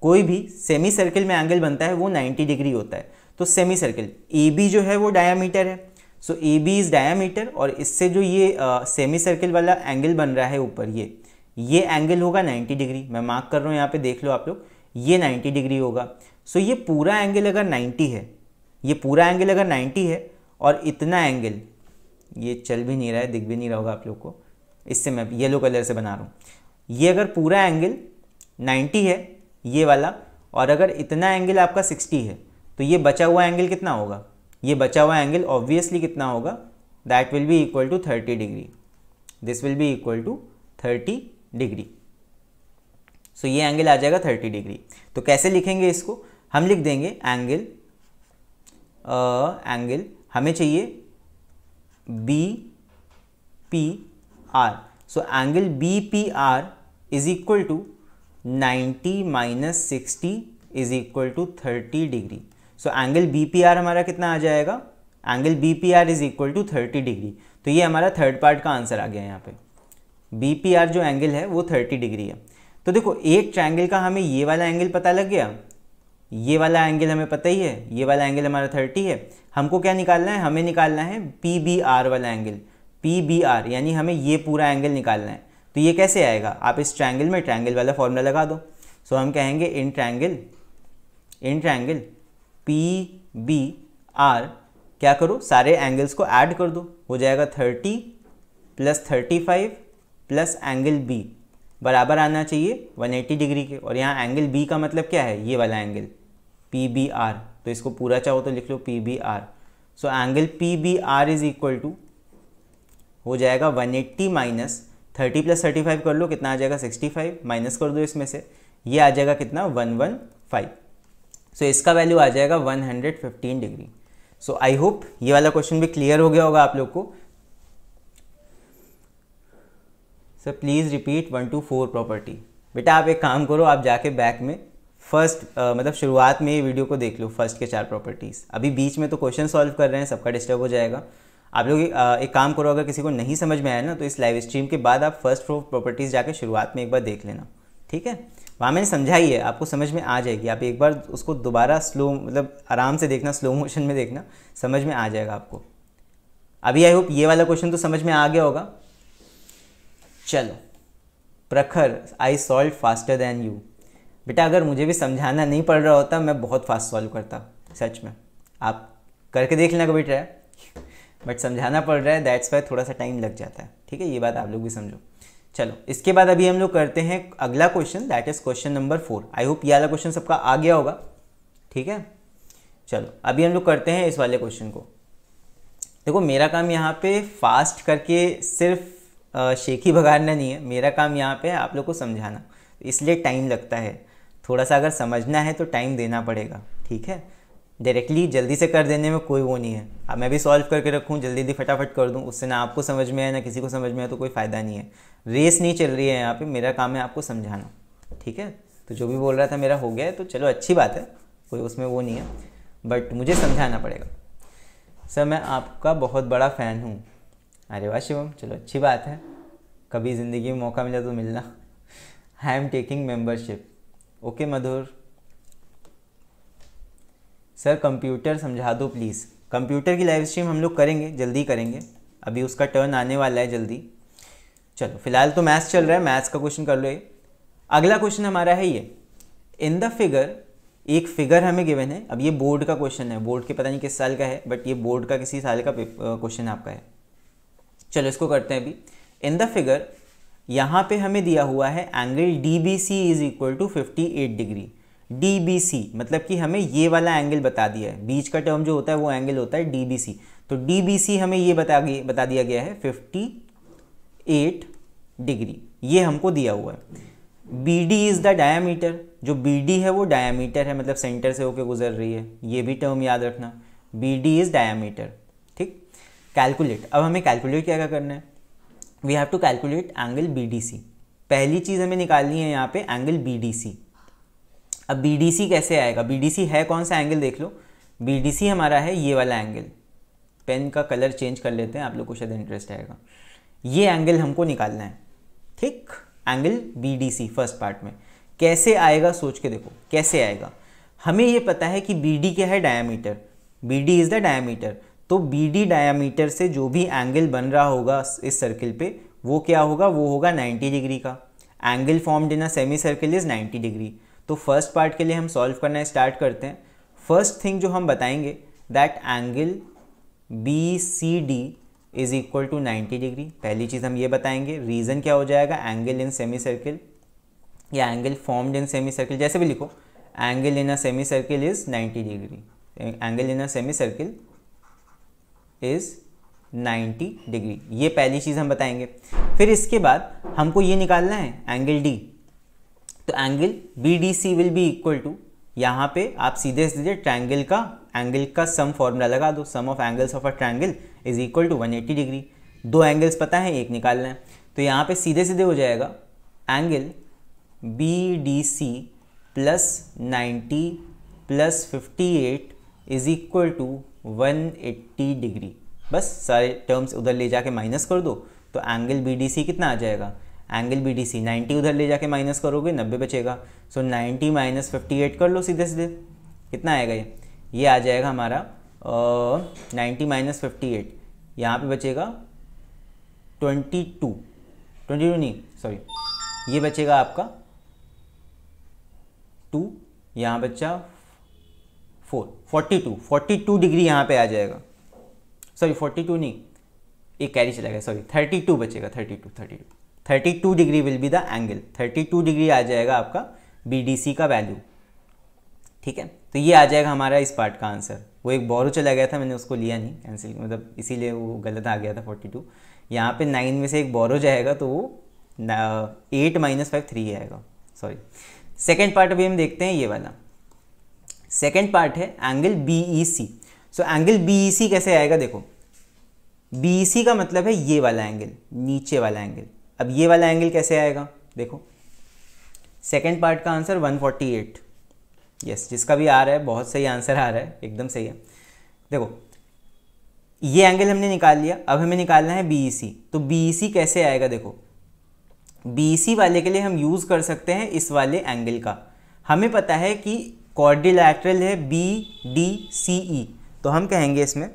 कोई भी सेमी सर्कल में एंगल बनता है वो 90 डिग्री होता है तो सेमी सर्कल ए बी जो है वो डायामीटर है so A B is diameter और इससे जो ये सेमी सर्किल वाला एंगल बन रहा है ऊपर ये ये एंगल होगा 90 डिग्री मैं मार्क कर रहा हूँ यहाँ पे देख लो आप लोग ये 90 डिग्री होगा सो so, ये पूरा एंगल अगर 90 है ये पूरा एंगल अगर 90 है और इतना एंगल ये चल भी नहीं रहा है दिख भी नहीं रहा होगा आप लोग को इससे मैं येलो कलर से बना रहा हूँ ये अगर पूरा एंगल 90 है ये वाला और अगर इतना एंगल आपका 60 है तो ये बचा हुआ एंगल कितना होगा ये बचा हुआ एंगल ऑब्वियसली कितना होगा that will be equal to thirty degree this will be equal to thirty degree so ये एंगल आ जाएगा थर्टी डिग्री तो कैसे लिखेंगे इसको हम लिख देंगे एंगल एंगल uh, हमें चाहिए B P R so angle B P R is equal to 90 minus sixty is equal to thirty degree so angle B P R हमारा कितना आ जाएगा angle B P R is equal to thirty degree तो ये हमारा third part का answer आ गया यहाँ पे बी पी आर जो एंगल है वो थर्टी डिग्री है तो देखो एक ट्रैंगल का हमें ये वाला एंगल पता लग गया ये वाला एंगल हमें पता ही है ये वाला एंगल हमारा थर्टी है हमको क्या निकालना है हमें निकालना है पी बी आर वाला एंगल पी बी आर यानी हमें ये पूरा एंगल निकालना है तो ये कैसे आएगा आप इस ट्रैंगल में ट्रैंगल वाला फॉर्मूला लगा दो सो हम कहेंगे in triangle in triangle P B R क्या करो सारे एंगल्स को ऐड कर दो हो जाएगा thirty plus thirty five plus angle B बराबर आना चाहिए 180 डिग्री के और यहाँ एंगल बी का मतलब क्या है ये वाला एंगल पी बी आर तो इसको पूरा चाहो तो लिख लो P B R so angle P B R is equal to हो जाएगा 180 eighty minus thirty plus thirty five कर लो कितना आ जाएगा 65 माइनस कर दो इसमें से ये आ जाएगा कितना 115 सो so, इसका वैल्यू आ जाएगा 115 डिग्री सो आई होप ये वाला क्वेश्चन भी क्लियर हो गया होगा आप लोग को sir please repeat one two four property बेटा आप एक काम करो आप जाके बैक में फर्स्ट uh, मतलब शुरुआत में ये वीडियो को देख लो फर्स्ट के चार प्रॉपर्टीज़ अभी बीच में तो क्वेश्चन सॉल्व कर रहे हैं सबका डिस्टर्ब हो जाएगा आप लोग uh, एक काम करो अगर किसी को नहीं समझ में आया ना तो इस लाइव स्ट्रीम के बाद आप फर्स्ट फोर प्रॉपर्टीज़ जाके शुरुआत में एक बार देख लेना ठीक है वहाँ मैंने समझाई है आपको समझ में आ जाएगी आप एक बार उसको दोबारा स्लो मतलब आराम से देखना स्लो मोशन में देखना समझ में आ जाएगा आपको अभी आई होप ये वाला क्वेश्चन तो समझ में आ गया होगा चलो Prakhar I solve faster than you बेटा अगर मुझे भी समझाना नहीं पड़ रहा होता मैं बहुत फास्ट सॉल्व करता सच में आप करके देख लेना कभी ट्राई बट समझाना पड़ रहा है दैट्स वाई थोड़ा सा टाइम लग जाता है ठीक है ये बात आप लोग भी समझो चलो इसके बाद अभी हम लोग करते हैं अगला question that is question number four I hope ये वाला क्वेश्चन सबका आ गया होगा ठीक है चलो अभी हम लोग करते हैं इस वाले क्वेश्चन को देखो मेरा काम यहाँ पे फास्ट करके सिर्फ शेखी भगाना नहीं है मेरा काम यहाँ पे आप लोग को समझाना इसलिए टाइम लगता है थोड़ा सा अगर समझना है तो टाइम देना पड़ेगा ठीक है डायरेक्टली जल्दी से कर देने में कोई वो नहीं है अब मैं भी सॉल्व करके रखूँ जल्दी जल्दी फटाफट कर दूँ उससे ना आपको समझ में आए ना किसी को समझ में आए तो कोई फ़ायदा नहीं है रेस नहीं चल रही है यहाँ पे मेरा काम है आपको समझाना ठीक है तो जो भी बोल रहा था मेरा हो गया है तो चलो अच्छी बात है कोई उसमें वो नहीं है बट मुझे समझाना पड़ेगा सर मैं आपका बहुत बड़ा फ़ैन हूँ अरे वाह शिवम चलो अच्छी बात है कभी ज़िंदगी में मौका मिला तो मिलना I am taking membership okay Madhur sir computer समझा दो प्लीज़ कंप्यूटर की लाइव स्ट्रीम हम लोग करेंगे जल्दी करेंगे अभी उसका टर्न आने वाला है जल्दी चलो फिलहाल तो मैथ्स चल रहा है मैथ्स का क्वेश्चन कर लो ये अगला क्वेश्चन हमारा है ये इन द फिगर एक फिगर हमें गिवन है अब ये बोर्ड का क्वेश्चन है बोर्ड के पता नहीं किस साल का है बट ये बोर्ड का किसी साल का क्वेश्चन आपका है चलो इसको करते हैं अभी इन द फिगर यहाँ पे हमें दिया हुआ है angle D B C is equal to fifty eight degree D मतलब कि हमें ये वाला एंगल बता दिया है बीच का टर्म जो होता है वो एंगल होता है डी तो डी हमें ये बता बता दिया गया है फिफ्टी डिग्री ये हमको दिया हुआ है B D is the diameter जो बी डी है वो डायामीटर है मतलब सेंटर से होके गुजर रही है ये भी टर्म याद रखना बी डी इज़ डायामीटर ठीक कैलकुलेट अब हमें कैलकुलेट क्या क्या करना है we have to calculate angle B D C पहली चीज़ हमें निकालनी है यहाँ पे एंगल बी डी सी अब बी कैसे आएगा बी है कौन सा एंगल देख लो बी हमारा है ये वाला एंगल पेन का कलर चेंज कर लेते हैं आप लोग को शायद इंटरेस्ट आएगा ये एंगल हमको निकालना है ठीक एंगल बी फर्स्ट पार्ट में कैसे आएगा सोच के देखो कैसे आएगा हमें ये पता है कि बी डी क्या है diameter B D is the diameter तो बी डी डायामीटर से जो भी एंगल बन रहा होगा इस सर्किल पे वो क्या होगा वो होगा 90 डिग्री का angle formed in a semi semicircle is 90 degree तो फर्स्ट पार्ट के लिए हम सॉल्व करना स्टार्ट करते हैं फर्स्ट थिंग जो हम बताएंगे that angle B C D is equal to 90 degree पहली चीज़ हम ये बताएंगे रीज़न क्या हो जाएगा एंगल इन सेमी सर्किल या angle formed in semicircle जैसे भी लिखो angle in a semi semicircle is 90 degree angle in a semi semicircle is 90 degree ये पहली चीज़ हम बताएंगे फिर इसके बाद हमको ये निकालना है एंगल डी तो angle B D C will be equal to यहाँ पे आप सीधे सीधे ट्रैंगल का एंगल का सम फॉर्मूला लगा दो sum of angles of a triangle is equal to 180 degree दो एंगल्स पता है एक निकालना है तो यहाँ पे सीधे सीधे हो जाएगा angle B D C plus ninety plus fifty eight is equal to one eighty degree बस सारे टर्म्स उधर ले जाके माइनस कर दो तो एंगल बी डी सी कितना आ जाएगा angle B D C ninety उधर ले जाके माइनस करोगे नब्बे बचेगा so ninety minus fifty eight कर लो सीधे सीधे कितना आएगा ये ये आ जाएगा हमारा नाइन्टी माइनस फिफ्टी एट यहाँ पर बचेगा ट्वेंटी टू ट्वेंटी टू नहीं सॉरी ये बचेगा आपका टू यहाँ बचा four forty two forty two degree यहाँ पे आ जाएगा सॉरी फोर्टी टू नहीं एक कैरी चला गया सॉरी थर्टी टू बचेगा thirty two thirty two 32 degree will be the angle 32 degree आ जाएगा आपका बी का वैल्यू ठीक है तो ये आ जाएगा हमारा इस पार्ट का आंसर वो एक बोरो चला गया था मैंने उसको लिया नहीं कैंसिल मतलब इसीलिए वो गलत आ गया था 42 टू यहाँ पर नाइन में से एक बोरो जाएगा तो वो एट माइनस फाइव थ्री आएगा सॉरी सेकेंड पार्ट अभी हम देखते हैं ये वाला सेकेंड पार्ट है angle B E C so angle B E C कैसे आएगा देखो बी ई सी का मतलब है ये वाला एंगल नीचे वाला एंगल अब ये वाला एंगल कैसे आएगा देखो सेकेंड पार्ट का आंसर 148 यस जिसका भी आ रहा है बहुत सही आंसर आ रहा है एकदम सही है देखो ये एंगल हमने निकाल लिया अब हमें निकालना है सी e तो सी e कैसे आएगा देखो BEC वाले के लिए हम यूज़ कर सकते हैं इस वाले एंगल का हमें पता है कि कॉर्डिलैटरल है बी डी सी ई तो हम कहेंगे इसमें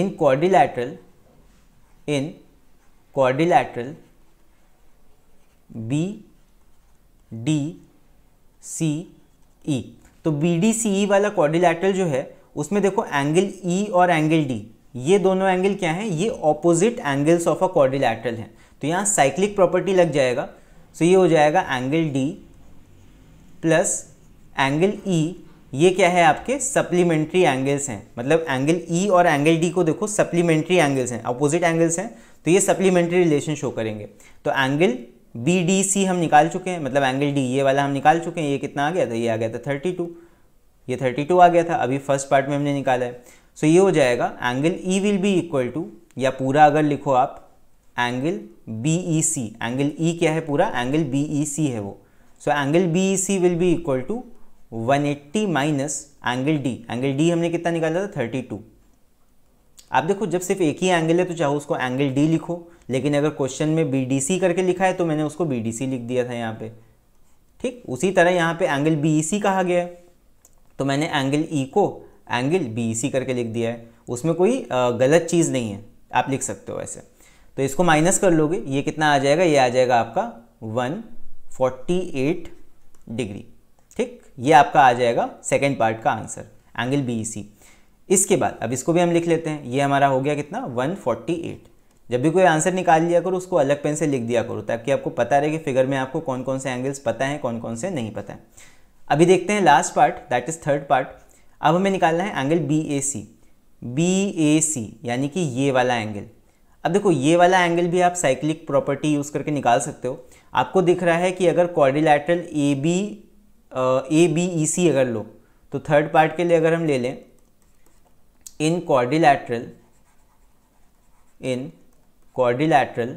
in quadrilateral in quadrilateral B D C E तो बी डी सी ई वाला क्वाड्रिलैटरल जो है उसमें देखो एंगल ई e और एंगल डी ये दोनों एंगल क्या हैं ये opposite angles of a quadrilateral हैं तो यहाँ साइक्लिक प्रॉपर्टी लग जाएगा सो so ये हो जाएगा angle D plus angle E e ये क्या है आपके सप्लीमेंट्री एंगल्स हैं मतलब एंगल ई e और एंगल डी को देखो सप्लीमेंट्री एंगल्स हैं अपोजिट एंगल्स हैं तो ये सप्लीमेंट्री रिलेशन शो करेंगे तो एंगल बी डी सी हम निकाल चुके हैं मतलब एंगल डी ये वाला हम निकाल चुके हैं ये कितना आ गया था ये आ गया था थर्टी टू ये थर्टी टू आ गया था अभी फर्स्ट पार्ट में हमने निकाला है सो so ये हो जाएगा angle E will be equal to या पूरा अगर लिखो आप angle B E C angle E क्या है पूरा एंगल बी ई सी है वो so angle B E C will be equal to 180 minus angle D angle D हमने कितना निकाला था 32 आप देखो जब सिर्फ एक ही एंगल है तो चाहो उसको एंगल डी लिखो लेकिन अगर क्वेश्चन में बी करके लिखा है तो मैंने उसको बी लिख दिया था यहाँ पे ठीक उसी तरह यहाँ पे एंगल बी e कहा गया है तो मैंने एंगल ई e को एंगल बी e करके लिख दिया है उसमें कोई गलत चीज़ नहीं है आप लिख सकते हो ऐसे तो इसको माइनस कर लोगे ये कितना आ जाएगा ये आ जाएगा आपका 148 डिग्री ये आपका आ जाएगा सेकेंड पार्ट का आंसर एंगल बी इसके बाद अब इसको भी हम लिख लेते हैं ये हमारा हो गया कितना 148 जब भी कोई आंसर निकाल लिया करो उसको अलग पेन से लिख दिया करो ताकि आपको पता रहे कि फिगर में आपको कौन कौन से एंगल्स पता हैं कौन कौन से नहीं पता है अभी देखते हैं last part that is third part अब हमें निकालना है angle B A C B A C यानी कि ये वाला एंगल अब देखो ये वाला एंगल भी आप साइक्लिक प्रॉपर्टी यूज़ करके निकाल सकते हो आपको दिख रहा है कि अगर क्वारिलैटरल A B A B E सी अगर लो तो थर्ड पार्ट के लिए अगर हम ले लें इन कॉर्डिलैट्रल इन कॉर्डिलैट्रल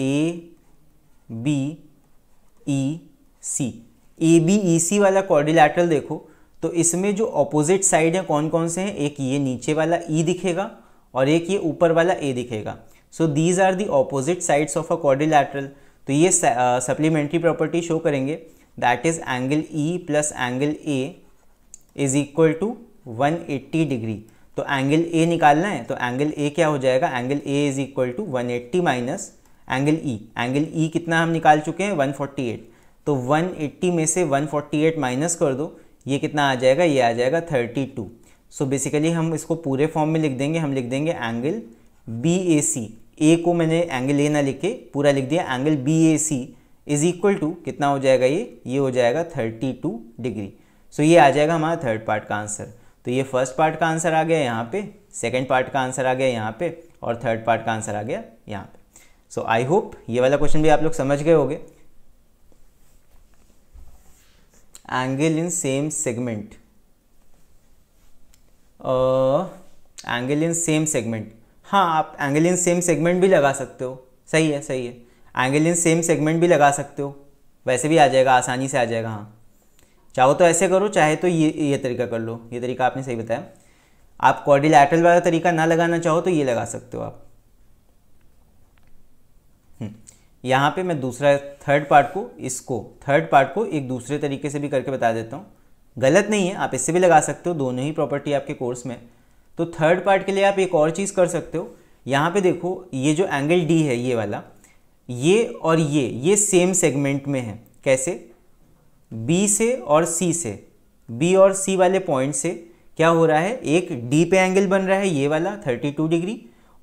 A B E C A B E सी वाला कॉर्डिलैट्रल देखो तो इसमें जो ऑपोजिट साइड है कौन कौन से हैं एक ये नीचे वाला ई e दिखेगा और एक ये ऊपर वाला ए दिखेगा so these are the opposite sides of a quadrilateral तो ये सप्लीमेंट्री प्रॉपर्टी शो करेंगे that is angle E plus angle A is equal to 180 degree तो एंगल ए निकालना है तो एंगल ए क्या हो जाएगा angle A is equal to 180 minus angle E angle E कितना हम निकाल चुके हैं 148 तो 180 में से 148 माइनस कर दो ये कितना आ जाएगा ये आ जाएगा 32 सो so बेसिकली हम इसको पूरे फॉर्म में लिख देंगे हम लिख देंगे एंगल बी ए सी ए को मैंने एंगल ए ना लिखे पूरा लिख दिया angle B A C is equal to कितना हो जाएगा ये ये हो जाएगा थर्टी टू डिग्री सो ये आ जाएगा हमारा थर्ड पार्ट का आंसर तो ये फर्स्ट पार्ट का आंसर आ गया यहाँ पे सेकेंड पार्ट का आंसर आ गया यहाँ पे और थर्ड पार्ट का आंसर आ गया यहाँ पे सो आई होप ये वाला क्वेश्चन भी आप लोग समझ गए होंगे angle in same segment angle in same segment हाँ आप एंगल इन सेम सेगमेंट भी लगा सकते हो सही है सही है एंगल इन सेम सेगमेंट भी लगा सकते हो वैसे भी आ जाएगा आसानी से आ जाएगा हाँ चाहो तो ऐसे करो चाहे तो ये ये तरीका कर लो ये तरीका आपने सही बताया आप कॉर्डिलैटरल वाला तरीका ना लगाना चाहो तो ये लगा सकते हो आप हम्म। यहाँ पे मैं दूसरा थर्ड पार्ट को इसको थर्ड पार्ट को एक दूसरे तरीके से भी करके बता देता हूँ गलत नहीं है आप इससे भी लगा सकते हो दोनों ही प्रॉपर्टी आपके कोर्स में तो थर्ड पार्ट के लिए आप एक और चीज़ कर सकते हो यहाँ पे देखो ये जो एंगल डी है ये वाला ये और ये ये सेम सेगमेंट में है कैसे बी से और सी से बी और सी वाले पॉइंट से क्या हो रहा है एक डी पे एंगल बन रहा है ये वाला 32 डिग्री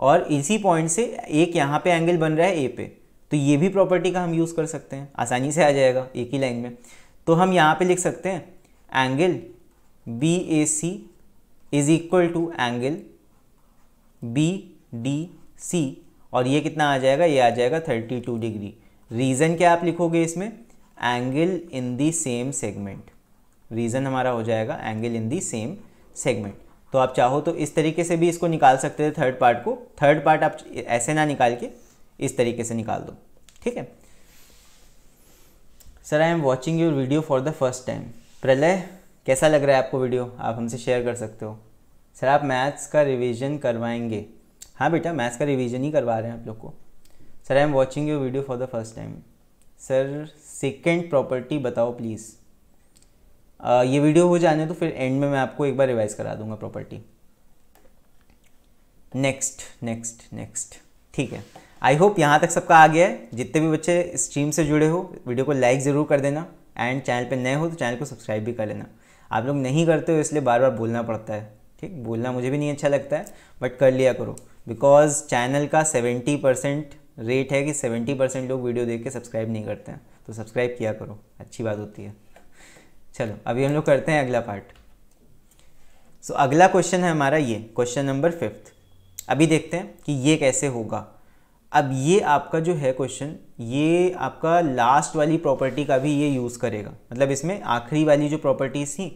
और इसी पॉइंट से एक यहाँ पे एंगल बन रहा है ए पे तो ये भी प्रॉपर्टी का हम यूज़ कर सकते हैं आसानी से आ जाएगा एक ही लाइन में तो हम यहाँ पे लिख सकते हैं angle B A C is equal to angle B D C और ये कितना आ जाएगा ये आ जाएगा 32 डिग्री रीज़न क्या आप लिखोगे इसमें angle in the same segment reason हमारा हो जाएगा angle in the same segment तो आप चाहो तो इस तरीके से भी इसको निकाल सकते थे थर्ड पार्ट को थर्ड पार्ट आप ऐसे ना निकाल के इस तरीके से निकाल दो ठीक है sir I am watching your video for the first time प्रलय कैसा लग रहा है आपको वीडियो आप हमसे शेयर कर सकते हो सर आप मैथ्स का रिवीजन करवाएंगे हाँ बेटा मैथ्स का रिवीजन ही करवा रहे हैं आप लोग को sir I am watching your video for the first time sir second property बताओ प्लीज़ ये वीडियो हो जाने तो फिर एंड में मैं आपको एक बार रिवाइज करा दूंगा प्रॉपर्टी नेक्स्ट नेक्स्ट नेक्स्ट ठीक है आई होप यहाँ तक सबका आ गया है जितने भी बच्चे स्ट्रीम से जुड़े हो वीडियो को लाइक ज़रूर कर देना एंड चैनल पे नए हो तो चैनल को सब्सक्राइब भी कर लेना आप लोग नहीं करते हो इसलिए बार बार बोलना पड़ता है ठीक बोलना मुझे भी नहीं अच्छा लगता है बट कर लिया करो बिकॉज चैनल का सेवेंटी परसेंट रेट है कि सेवेंटी परसेंट लोग वीडियो देख के सब्सक्राइब नहीं करते हैं तो सब्सक्राइब किया करो अच्छी बात होती है चलो अभी हम लोग करते हैं अगला पार्ट सो so, अगला क्वेश्चन है हमारा ये क्वेश्चन नंबर फिफ्थ अभी देखते हैं कि ये कैसे होगा अब ये आपका जो है क्वेश्चन ये आपका लास्ट वाली प्रॉपर्टी का भी ये यूज़ करेगा मतलब इसमें आखिरी वाली जो प्रॉपर्टीज़ थी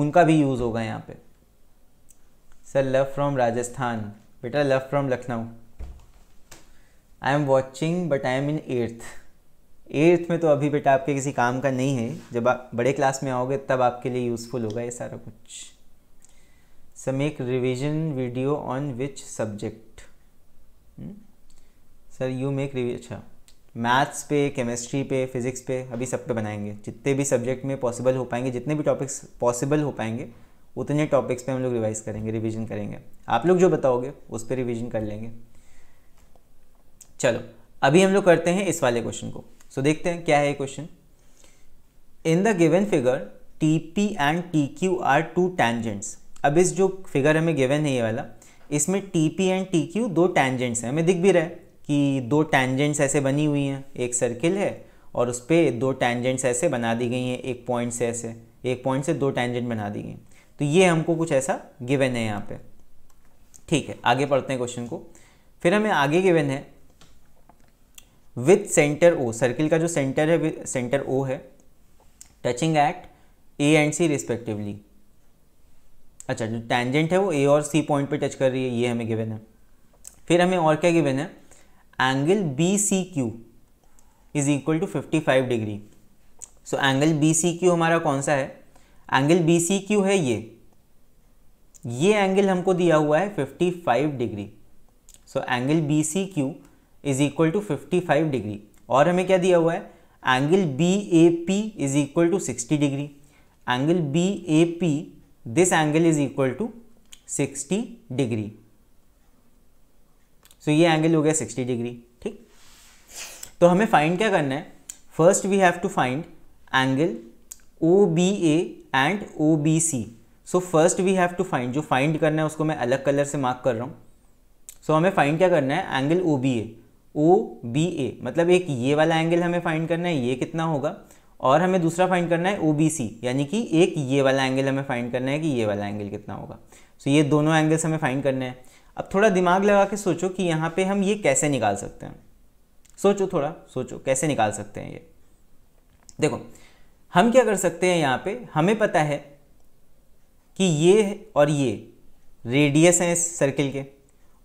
उनका भी यूज़ होगा यहाँ पे सर लव फ्रॉम राजस्थान बेटा love from Lucknow I am watching but I am in earth earth में तो अभी बेटा आपके किसी काम का नहीं है जब आप बड़े क्लास में आओगे तब आपके लिए यूज़फुल होगा ये सारा कुछ sir make revision video on which subject sir you make review अच्छा मैथ्स पे केमिस्ट्री पे फिज़िक्स पे अभी सब पे बनाएंगे जितने भी सब्जेक्ट में पॉसिबल हो पाएंगे जितने भी टॉपिक्स पॉसिबल हो पाएंगे उतने टॉपिक्स पे हम लोग रिवाइज करेंगे रिवीजन करेंगे आप लोग जो बताओगे उस पर रिवीजन कर लेंगे चलो अभी हम लोग करते हैं इस वाले क्वेश्चन को सो so, देखते हैं क्या है ये question in the given figure T P and T Q are two tangents अब इस जो फिगर हमें गिवन है ये वाला इसमें T P and T Q दो टैंजेंट्स हैं हमें दिख भी रहा है कि दो टेंजेंट्स ऐसे बनी हुई हैं एक सर्किल है और उस पर दो टेंजेंट्स ऐसे बना दी गई हैं एक पॉइंट से ऐसे एक पॉइंट से दो टैंजेंट बना दी गई तो ये हमको कुछ ऐसा गिवन है यहाँ पे ठीक है आगे पढ़ते हैं क्वेश्चन को फिर हमें आगे गिवन है विथ सेंटर ओ सर्किल का जो सेंटर है सेंटर ओ है touching at A and C respectively अच्छा जो टेंजेंट है वो ए और सी पॉइंट पे टच कर रही है ये हमें गिवन है फिर हमें और क्या गिवन है angle B C Q is equal to fifty five degree so angle B C Q हमारा कौन सा है एंगल बी सी क्यू है ये ये एंगल हमको दिया हुआ है fifty five degree so angle B C Q is equal to fifty five degree और हमें क्या दिया हुआ है angle B A P is equal to sixty degree angle B A P this angle is equal to sixty degree so so, ये angle हो गया sixty degree ठीक तो हमें फाइंड क्या करना है first we have to find angle O B A and O B C so first we have to find जो फाइंड करना है उसको मैं अलग कलर से मार्क कर रहा हूँ सो so, हमें फाइंड क्या करना है angle O B A O B A मतलब एक ये वाला एंगल हमें फाइंड करना है ये कितना होगा और हमें दूसरा फाइंड करना है ओ बी सी यानी कि एक ये वाला एंगल हमें फाइंड करना है कि ये वाला एंगल कितना होगा सो so, ये दोनों एंगल्स हमें फाइंड करना है अब थोड़ा दिमाग लगा के सोचो कि यहाँ पे हम ये कैसे निकाल सकते हैं सोचो थोड़ा सोचो कैसे निकाल सकते हैं ये देखो हम क्या कर सकते हैं यहाँ पे हमें पता है कि ये और ये रेडियस हैं इस सर्किल के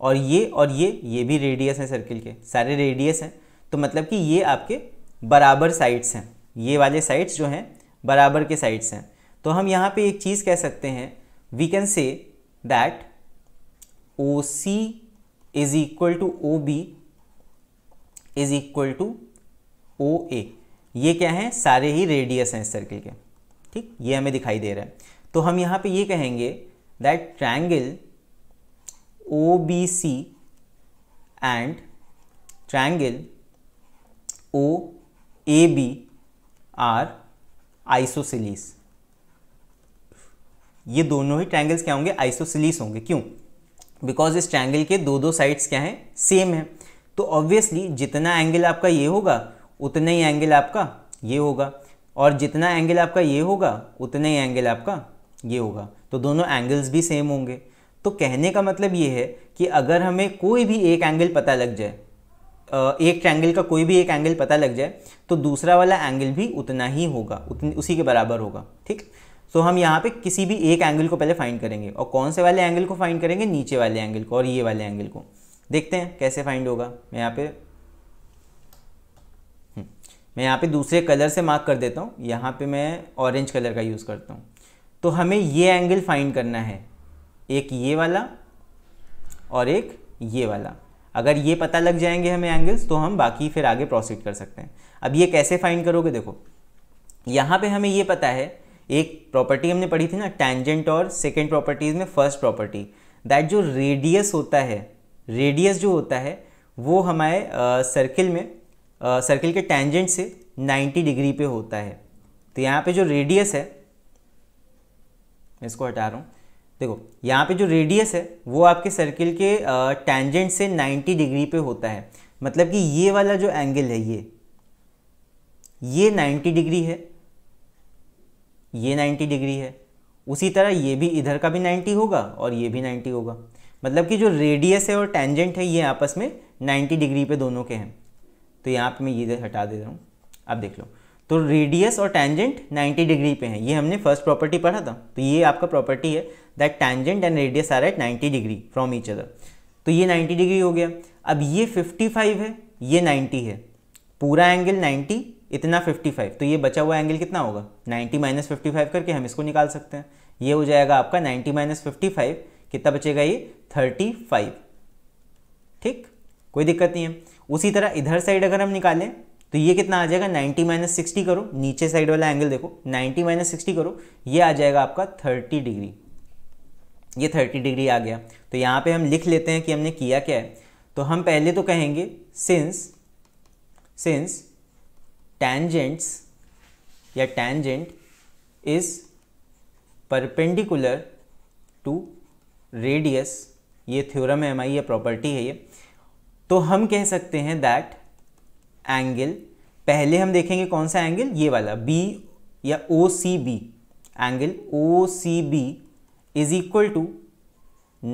और ये और ये ये भी रेडियस हैं सर्किल के सारे रेडियस हैं तो मतलब कि ये आपके बराबर साइड्स हैं ये वाले साइड्स जो हैं बराबर के साइड्स हैं तो हम यहाँ पे एक चीज़ कह सकते हैं we can say that O C is equal to O B is equal to O A ये क्या है सारे ही रेडियस हैं इस सर्कल के ठीक ये हमें दिखाई दे रहा है तो हम यहाँ पे ये कहेंगे that triangle O B C and triangle O A B are isosceles ये दोनों ही ट्रैंगल्स क्या होंगे आइसोसिलीस होंगे क्यों बिकॉज इस ट्रैंगल के दो दो साइड्स क्या हैं सेम है तो ऑब्वियसली जितना एंगल आपका ये होगा उतना ही एंगल आपका ये होगा और जितना एंगल आपका ये होगा उतना ही एंगल आपका ये होगा तो दोनों एंगल्स भी सेम होंगे तो कहने का मतलब ये है कि अगर हमें कोई भी एक एंगल पता लग जाए एक ट्रैंगल का कोई भी एक एंगल पता लग जाए तो दूसरा वाला एंगल भी उतना ही होगा उतनी उसी के बराबर होगा ठीक सो so, हम यहाँ पे किसी भी एक एंगल को पहले फाइंड करेंगे और कौन से वाले एंगल को फाइंड करेंगे नीचे वाले एंगल को और ये वाले एंगल को देखते हैं कैसे फाइंड होगा मैं यहाँ पे हम्म, मैं यहाँ पे दूसरे कलर से मार्क कर देता हूँ यहाँ पे मैं ऑरेंज कलर का यूज़ करता हूँ तो हमें ये एंगल फाइंड करना है एक ये वाला और एक ये वाला अगर ये पता लग जाएंगे हमें एंगल्स तो हम बाकी फिर आगे प्रोसीड कर सकते हैं अब ये कैसे फाइंड करोगे देखो यहाँ पे हमें ये पता है एक प्रॉपर्टी हमने पढ़ी थी ना टेंजेंट और सेकेंड प्रॉपर्टीज में फर्स्ट प्रॉपर्टी दैट जो रेडियस होता है रेडियस जो होता है वो हमारे सर्किल में सर्किल के टेंजेंट से 90 डिग्री पे होता है तो यहाँ पे जो रेडियस है इसको हटा रहा हूँ देखो यहाँ पे जो रेडियस है वो आपके सर्किल के टेंजेंट से 90 डिग्री पे होता है मतलब कि ये वाला जो एंगल है ये ये 90 डिग्री है ये 90 डिग्री है उसी तरह ये भी इधर का भी 90 होगा और ये भी 90 होगा मतलब कि जो रेडियस है और टेंजेंट है ये आपस में 90 डिग्री पे दोनों के हैं तो यहाँ पे मैं ये हटा दे रहा हूँ आप देख लो तो रेडियस और टेंजेंट 90 डिग्री पे हैं ये हमने फर्स्ट प्रॉपर्टी पढ़ा था तो ये आपका प्रॉपर्टी है that tangent and radius are at 90 degree from each other तो ये 90 डिग्री हो गया अब ये 55 है ये 90 है पूरा एंगल नाइन्टी इतना 55 तो ये बचा हुआ एंगल कितना होगा 90 माइनस फिफ्टी करके हम इसको निकाल सकते हैं ये हो जाएगा आपका 90 माइनस फिफ्टी कितना बचेगा ये 35 ठीक कोई दिक्कत नहीं है उसी तरह इधर साइड अगर हम निकालें तो ये कितना आ जाएगा 90 माइनस सिक्सटी करो नीचे साइड वाला एंगल देखो 90 माइनस सिक्सटी करो ये आ जाएगा आपका 30 डिग्री ये 30 डिग्री आ गया तो यहाँ पे हम लिख लेते हैं कि हमने किया क्या है तो हम पहले तो कहेंगे सिंस सिंस टैंजेंट्स या tangent is perpendicular to radius ये थ्योरम है हमारी ये प्रॉपर्टी है ये तो हम कह सकते हैं दैट एंगल पहले हम देखेंगे कौन सा एंगल ये वाला बी या O C B angle O C B is equal to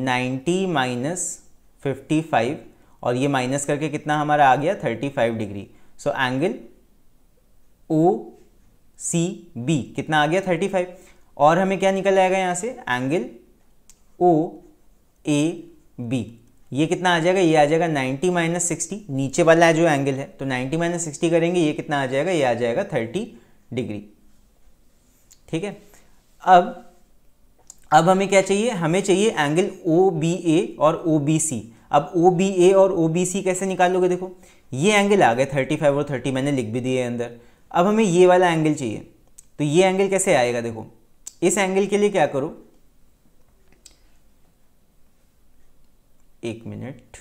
90 minus 55 और ये माइनस करके कितना हमारा आ गया 35 degree so angle O C B कितना आ गया थर्टी फाइव और हमें क्या निकल आएगा यहाँ से एंगल ओ ए बी ये कितना आ जाएगा ये आ जाएगा 90 माइनस सिक्सटी नीचे वाला जो एंगल है तो 90 माइनस सिक्सटी करेंगे ये कितना आ जाएगा ये आ जाएगा 30 डिग्री ठीक है अब अब हमें क्या चाहिए हमें चाहिए एंगल ओ बी ए और ओ बी सी अब ओ बी ए और ओ बी सी कैसे निकालोगे देखो ये एंगल आ गए 35 और 30 मैंने लिख भी दिए अंदर अब हमें ये वाला एंगल चाहिए तो ये एंगल कैसे आएगा देखो इस एंगल के लिए क्या करो एक मिनट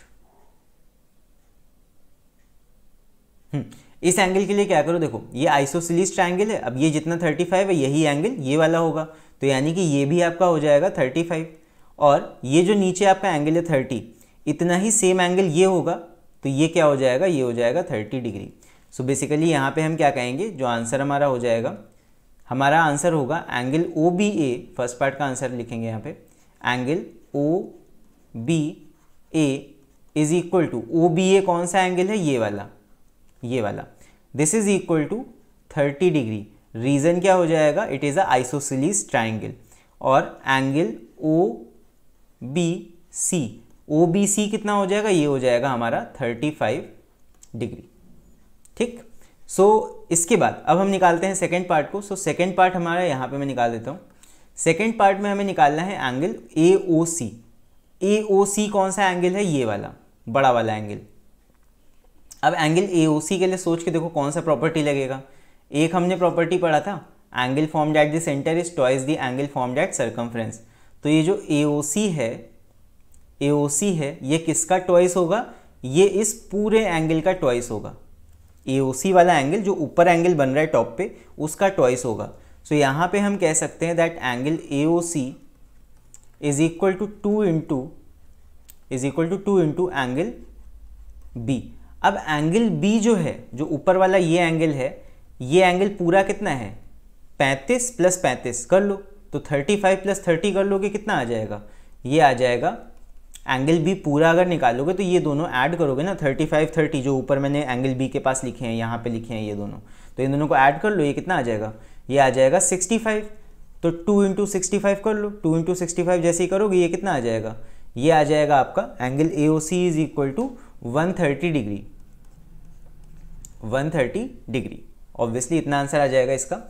हम्म, इस एंगल के लिए क्या करो देखो ये आइसोसिलीस ट्राइंगल है अब ये जितना 35 है यही एंगल ये वाला होगा तो यानी कि ये भी आपका हो जाएगा 35 और ये जो नीचे आपका एंगल है 30 इतना ही सेम एंगल ये होगा तो ये क्या हो जाएगा ये हो जाएगा 30 डिग्री सो बेसिकली यहाँ पे हम क्या कहेंगे जो आंसर हमारा हो जाएगा हमारा आंसर होगा angle O B A first part का आंसर लिखेंगे यहाँ पे angle O B A is equal to O B A कौन सा एंगल है ये वाला ये वाला this is equal to thirty degree reason क्या हो जाएगा it is a isosceles triangle और angle O B C O B C कितना हो जाएगा ये हो जाएगा हमारा थर्टी फाइव डिग्री ठीक सो so, इसके बाद अब हम निकालते हैं सेकेंड पार्ट को सो सेकेंड पार्ट हमारा यहाँ पे मैं निकाल देता हूँ सेकेंड पार्ट में हमें निकालना है angle A O C A O सी कौन सा एंगल है ये वाला बड़ा वाला एंगल अब एंगल ए ओ सी के लिए सोच के देखो कौन सा प्रॉपर्टी लगेगा एक हमने प्रॉपर्टी पढ़ा था angle form that the centre is twice the angle form that circumference तो ये जो ए ओ सी है ए ओ सी है ये किसका टॉइस होगा ये इस पूरे एंगल का टॉइस होगा ए वाला एंगल जो ऊपर एंगल बन रहा है टॉप पे उसका ट्वाइस होगा सो so, यहाँ पे हम कह सकते हैं that angle A O C is equal to two into is equal to two into angle B अब एंगल बी जो है जो ऊपर वाला ये एंगल है ये एंगल पूरा कितना है 35 प्लस 35 कर लो तो 35 प्लस थर्टी कर लोगे कितना आ जाएगा ये आ जाएगा एंगल बी पूरा अगर निकालोगे तो ये दोनों ऐड करोगे ना 35 30 जो ऊपर मैंने एंगल बी के पास लिखे हैं यहाँ पे लिखे हैं ये दोनों तो इन दोनों को ऐड कर लो ये कितना आ जाएगा ये आ जाएगा 65 तो 2 इंटू सिक्सटी कर लो 2 इंटू सिक्सटी जैसे ही करोगे ये कितना आ जाएगा ये आ जाएगा आपका angle A O C is equal to one degree one degree obviously इतना आंसर आ जाएगा इसका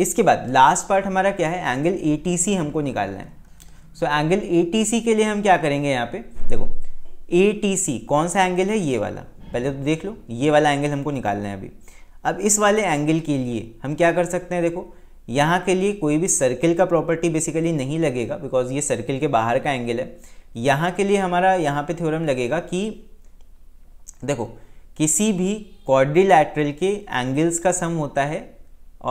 इसके बाद लास्ट पार्ट हमारा क्या है एंगल ए हमको निकालना है सो एंगल ए के लिए हम क्या करेंगे यहाँ पे देखो ए कौन सा एंगल है ये वाला पहले तो देख लो ये वाला एंगल हमको निकालना है अभी अब इस वाले एंगल के लिए हम क्या कर सकते हैं देखो यहाँ के लिए कोई भी सर्किल का प्रॉपर्टी बेसिकली नहीं लगेगा बिकॉज ये सर्किल के बाहर का एंगल है यहाँ के लिए हमारा यहाँ पे थ्योरम लगेगा कि देखो किसी भी कॉर्डिलैटरल के एंगल्स का सम होता है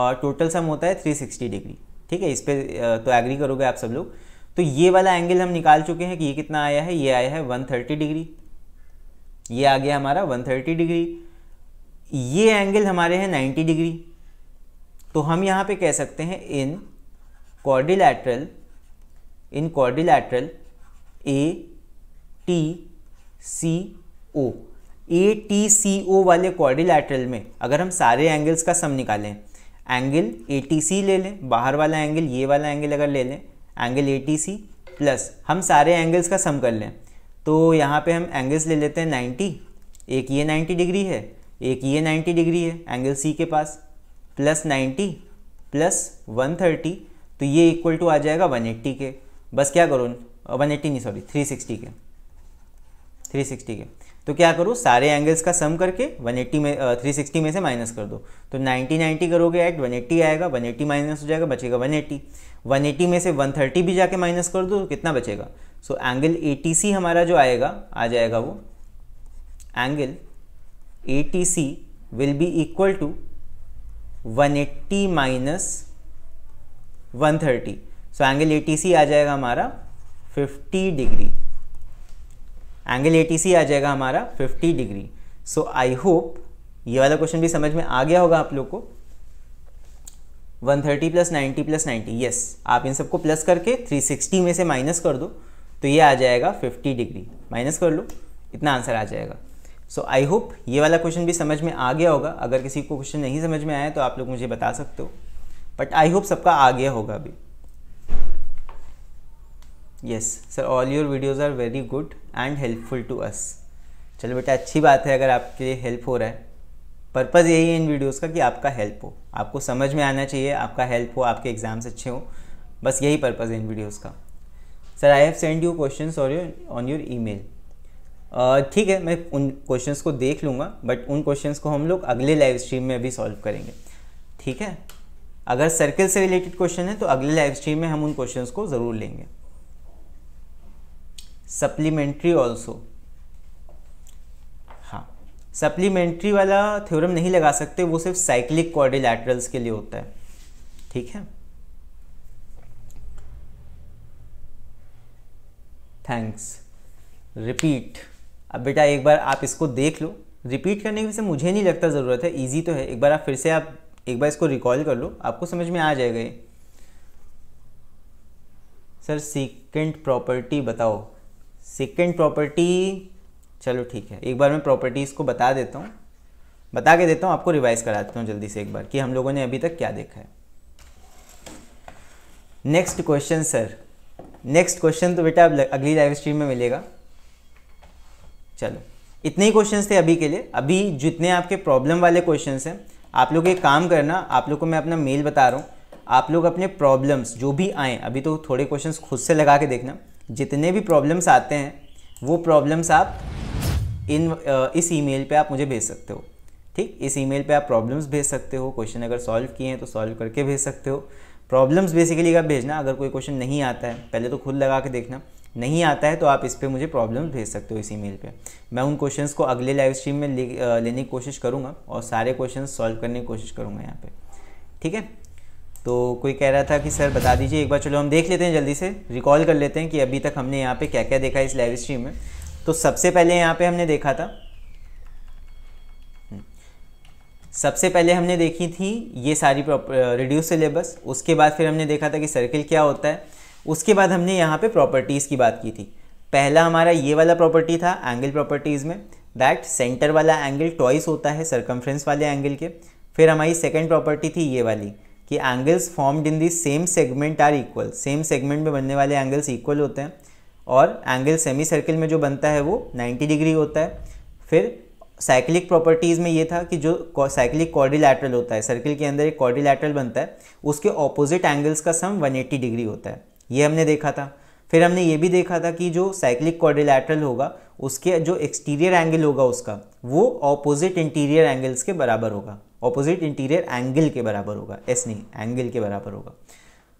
और टोटल सम होता है 360 डिग्री ठीक है इस पर तो एग्री करोगे आप सब लोग तो ये वाला एंगल हम निकाल चुके हैं कि ये कितना आया है ये आया है 130 डिग्री ये आ गया हमारा 130 डिग्री ये एंगल हमारे हैं 90 डिग्री तो हम यहाँ पे कह सकते हैं इन कॉर्डिलैटरल इन कॉर्डिलैटरल ए टी सी ओ ए टी सी ओ वाले कॉर्डिलैटरल में अगर हम सारे एंगल्स का सम निकालें एंगल ए टी सी ले लें बाहर वाला एंगल ये वाला एंगल अगर ले लें angle A T C plus हम सारे एंगल्स का सम कर लें तो यहाँ पे हम एंगल्स ले लेते हैं 90 एक ये 90 डिग्री है एक ये 90 डिग्री है एंगल सी के पास प्लस 90 प्लस 130 तो ये इक्वल टू आ जाएगा 180 के बस क्या करो 180 नहीं सॉरी 360 के 360 के तो क्या करो सारे एंगल्स का सम करके 180 में uh, 360 में से माइनस कर दो तो 90 90 करोगे एट 180 आएगा 180 माइनस हो जाएगा बचेगा 180 180 में से 130 भी जाके माइनस कर दो तो कितना बचेगा सो एंगल ए हमारा जो आएगा आ जाएगा वो angle A will be equal to 180 minus one so angle A आ जाएगा हमारा 50 डिग्री एंगल ए आ जाएगा हमारा fifty degree so I hope ये वाला क्वेश्चन भी समझ में आ गया होगा आप लोग को 130 thirty plus ninety plus ninety yes आप इन सबको प्लस करके 360 में से माइनस कर दो तो ये आ जाएगा 50 डिग्री माइनस कर लो इतना आंसर आ जाएगा सो आई होप ये वाला क्वेश्चन भी समझ में आ गया होगा अगर किसी को क्वेश्चन नहीं समझ में आया तो आप लोग मुझे बता सकते हो बट आई होप सबका आ गया होगा अभी yes sir all your videos are very good and helpful to us चलो बेटा अच्छी बात है अगर आपके लिए हेल्प हो रहा है पर्पज़ यही है इन वीडियोज़ का कि आपका हेल्प हो आपको समझ में आना चाहिए आपका हेल्प हो आपके एग्ज़ाम्स अच्छे हों बस यही पर्पज़ है इन वीडियोज़ का sir I have send you question और your on your email ठीक है मैं उन क्वेश्चन को देख लूँगा बट उन क्वेश्चन को हम लोग अगले लाइव स्ट्रीम में अभी सॉल्व करेंगे ठीक है अगर सर्कल से रिलेटेड क्वेश्चन है तो अगले लाइव स्ट्रीम में हम उन क्वेश्चन को ज़रूर लेंगे सप्लीमेंट्री ऑल्सो हाँ सप्लीमेंट्री वाला थ्योरम नहीं लगा सकते वो सिर्फ साइक्लिक क्वाड्रिलैटरल्स के लिए होता है ठीक है थैंक्स रिपीट अब बेटा एक बार आप इसको देख लो रिपीट करने की से मुझे नहीं लगता ज़रूरत है इजी तो है एक बार आप फिर से आप एक बार इसको रिकॉल कर लो आपको समझ में आ जाएगा ये सर सीकेंट प्रॉपर्टी बताओ सेकेंड प्रॉपर्टी चलो ठीक है एक बार मैं प्रॉपर्टीज़ को बता देता हूँ बता के देता हूँ आपको रिवाइज करा देता हूँ जल्दी से एक बार कि हम लोगों ने अभी तक क्या देखा है next question sir next question तो बेटा अब अगली लाइव स्ट्रीम में मिलेगा चलो इतने ही क्वेश्चंस थे अभी के लिए अभी जितने आपके प्रॉब्लम वाले क्वेश्चंस हैं आप लोग एक काम करना आप लोग को मैं अपना मेल बता रहा हूँ आप लोग अपने प्रॉब्लम्स जो भी आए अभी तो थोड़े क्वेश्चंस खुद से लगा के देखना जितने भी प्रॉब्लम्स आते हैं वो प्रॉब्लम्स आप इन इस ईमेल पे आप मुझे भेज सकते हो ठीक इस ईमेल पे आप प्रॉब्लम्स भेज सकते हो क्वेश्चन अगर सॉल्व किए हैं तो सॉल्व करके भेज सकते हो प्रॉब्लम्स बेसिकली आप भेजना अगर कोई क्वेश्चन नहीं आता है पहले तो खुद लगा के देखना नहीं आता है तो आप इस पर मुझे प्रॉब्लम भेज सकते हो इस ईमेल पे मैं उन क्वेश्चंस को अगले लाइव स्ट्रीम में ले, लेने की कोशिश करूँगा और सारे क्वेश्चन सॉल्व करने की कोशिश करूँगा यहाँ पे ठीक है तो कोई कह रहा था कि सर बता दीजिए एक बार चलो हम देख लेते हैं जल्दी से रिकॉल कर लेते हैं कि अभी तक हमने यहाँ पे क्या क्या देखा इस लाइव स्ट्रीम में तो सबसे पहले यहाँ पे हमने देखा था हम्म, सबसे पहले हमने देखी थी ये सारी रिड्यूस सिलेबस उसके बाद फिर हमने देखा था कि सर्किल क्या होता है उसके बाद हमने यहाँ पर प्रॉपर्टीज़ की बात की थी पहला हमारा ये वाला प्रॉपर्टी था एंगल प्रॉपर्टीज़ में दैट सेंटर वाला एंगल ट्वाइस होता है सरकमफ्रेंस वाले एंगल के फिर हमारी सेकेंड प्रॉपर्टी थी ये वाली कि angles formed in the same segment are equal same segment में बनने वाले एंगल्स इक्वल होते हैं और एंगल सेमी सर्किल में जो बनता है वो 90 डिग्री होता है फिर साइक्लिक प्रॉपर्टीज़ में ये था कि जो साइक्लिक कॉर्डिलैटरल होता है सर्किल के अंदर एक कॉर्डिलैटरल बनता है उसके ऑपोजिट एंगल्स का सम 180 डिग्री होता है ये हमने देखा था फिर हमने ये भी देखा था कि जो साइक्लिक कॉर्डिलैटरल होगा उसके जो एक्सटीरियर एंगल होगा उसका वो ऑपोजिट इंटीरियर एंगल्स के बराबर होगा ऑपोजिट इंटीरियर एंगल के बराबर होगा एस नहीं एंगल के बराबर होगा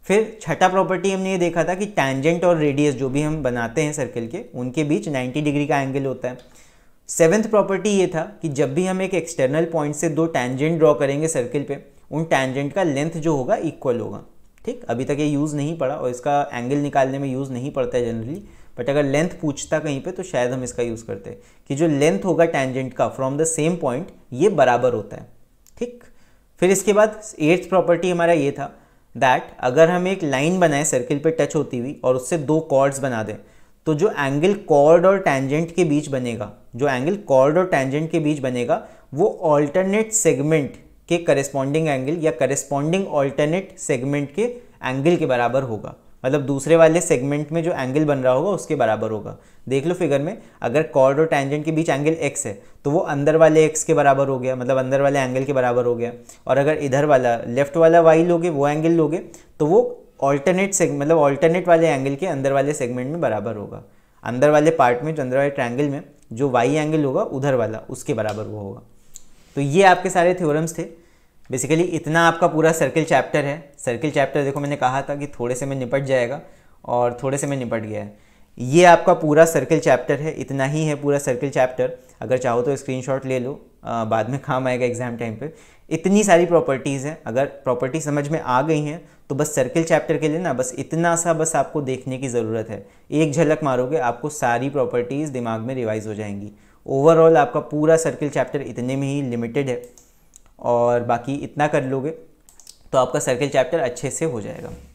फिर छठा प्रॉपर्टी हमने ये देखा था कि टैंजेंट और रेडियस जो भी हम बनाते हैं सर्कल के उनके बीच 90 डिग्री का एंगल होता है सेवेंथ प्रॉपर्टी ये था कि जब भी हम एक एक्सटर्नल पॉइंट से दो टैंजेंट ड्रॉ करेंगे सर्कल पे उन टैंजेंट का लेंथ जो होगा इक्वल होगा ठीक अभी तक ये यूज़ नहीं पड़ा और इसका एंगल निकालने में यूज़ नहीं पड़ता है जनरली बट अगर लेंथ पूछता कहीं पे तो शायद हम इसका यूज़ करते हैं कि जो लेंथ होगा टेंजेंट का फ्रॉम द सेम पॉइंट ये बराबर होता है ठीक फिर इसके बाद एट्थ प्रॉपर्टी हमारा ये था दैट अगर हम एक लाइन बनाए सर्किल पे टच होती हुई और उससे दो कॉर्ड्स बना दें तो जो एंगल कॉर्ड और टेंजेंट के बीच बनेगा जो एंगल कॉर्ड और टेंजेंट के बीच बनेगा वो ऑल्टरनेट सेगमेंट के करस्पॉन्डिंग एंगल या करस्पॉन्डिंग ऑल्टरनेट सेगमेंट के एंगल के बराबर होगा मतलब दूसरे वाले सेगमेंट में जो एंगल बन रहा होगा उसके बराबर होगा देख लो फिगर में अगर कॉर्ड और टेंजेंट के बीच एंगल एक्स है तो वो अंदर वाले एक्स के बराबर हो गया मतलब अंदर वाले एंगल के बराबर हो गया और अगर इधर वाला लेफ्ट वाला वाई लोगे वो एंगल लोगे तो वो ऑल्टरनेट सेग मतलब ऑल्टरनेट वाले एंगल के अंदर वाले सेगमेंट में बराबर होगा अंदर वाले पार्ट में जो अंदर वाले ट्रैंगल में जो वाई एंगल होगा उधर वाला उसके बराबर वो होगा तो ये आपके सारे थ्योरम्स थे बेसिकली इतना आपका पूरा सर्किल चैप्टर है सर्किल चैप्टर देखो मैंने कहा था कि थोड़े से में निपट जाएगा और थोड़े से में निपट गया है ये आपका पूरा सर्किल चैप्टर है इतना ही है पूरा सर्किल चैप्टर अगर चाहो तो स्क्रीनशॉट ले लो आ, बाद में काम आएगा एग्जाम टाइम पे इतनी सारी प्रॉपर्टीज़ हैं अगर प्रॉपर्टी समझ में आ गई हैं तो बस सर्किल चैप्टर के लिए ना बस इतना सा बस आपको देखने की ज़रूरत है एक झलक मारोगे आपको सारी प्रॉपर्टीज़ दिमाग में रिवाइज़ हो जाएंगी ओवरऑल आपका पूरा सर्किल चैप्टर इतने में ही लिमिटेड है और बाकी इतना कर लोगे तो आपका सर्कल चैप्टर अच्छे से हो जाएगा